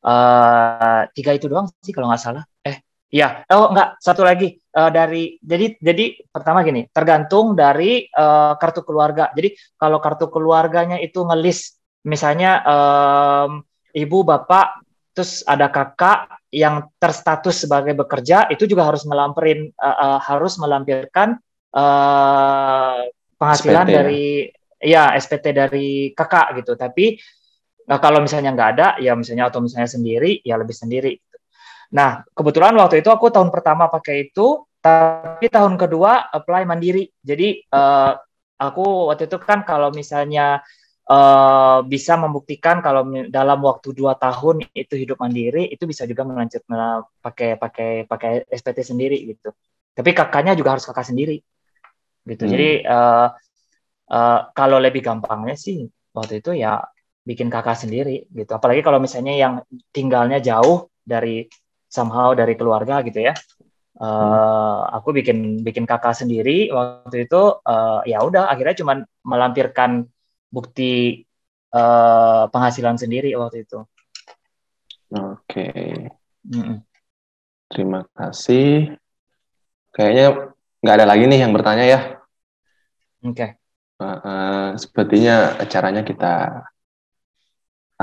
S2: Uh, tiga itu doang sih kalau nggak salah. Eh, ya, oh nggak, satu lagi uh, dari jadi jadi pertama gini tergantung dari uh, kartu keluarga jadi kalau kartu keluarganya itu ngelis misalnya um, ibu bapak terus ada kakak yang terstatus sebagai bekerja itu juga harus melampirin uh, eh, uh, harus melampirkan uh, penghasilan SPT. dari ya SPT dari kakak gitu tapi Nah, kalau misalnya nggak ada, ya misalnya atau misalnya sendiri, ya lebih sendiri. Nah, kebetulan waktu itu aku tahun pertama pakai itu, tapi tahun kedua apply mandiri. Jadi uh, aku waktu itu kan kalau misalnya uh, bisa membuktikan kalau dalam waktu dua tahun itu hidup mandiri, itu bisa juga melanjut pakai pakai pakai SPT sendiri gitu. Tapi kakaknya juga harus kakak sendiri gitu. Hmm. Jadi uh, eh, uh, kalau lebih gampangnya sih waktu itu ya bikin kakak sendiri gitu. Apalagi kalau misalnya yang tinggalnya jauh dari somehow dari keluarga gitu ya. Uh, aku bikin bikin kakak sendiri waktu itu uh, ya udah akhirnya cuman melampirkan bukti uh, penghasilan sendiri waktu itu. Oke. Mm -mm.
S1: Terima kasih. Kayaknya nggak ada lagi nih yang bertanya ya. Oke. Okay. Uh, uh, sepertinya acaranya kita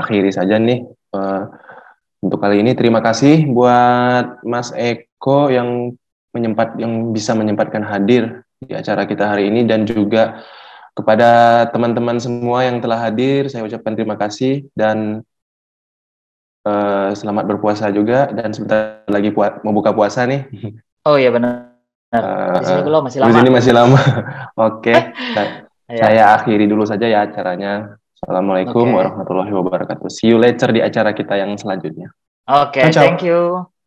S1: akhiri saja nih. Uh, untuk kali ini terima kasih buat Mas Eko yang menyempat yang bisa menyempatkan hadir di acara kita hari ini dan juga kepada teman-teman semua yang telah hadir saya ucapkan terima kasih dan uh, selamat berpuasa juga dan sebentar lagi mau buka puasa nih.
S2: Oh iya benar. Uh, di eh, sini masih lama. masih lama. (laughs) Oke. okay. Eh, saya iya.
S1: akhiri dulu saja ya acaranya. Assalamualaikum okay. warahmatullahi wabarakatuh. See you later di acara kita yang selanjutnya.
S2: Oke, okay, thank you.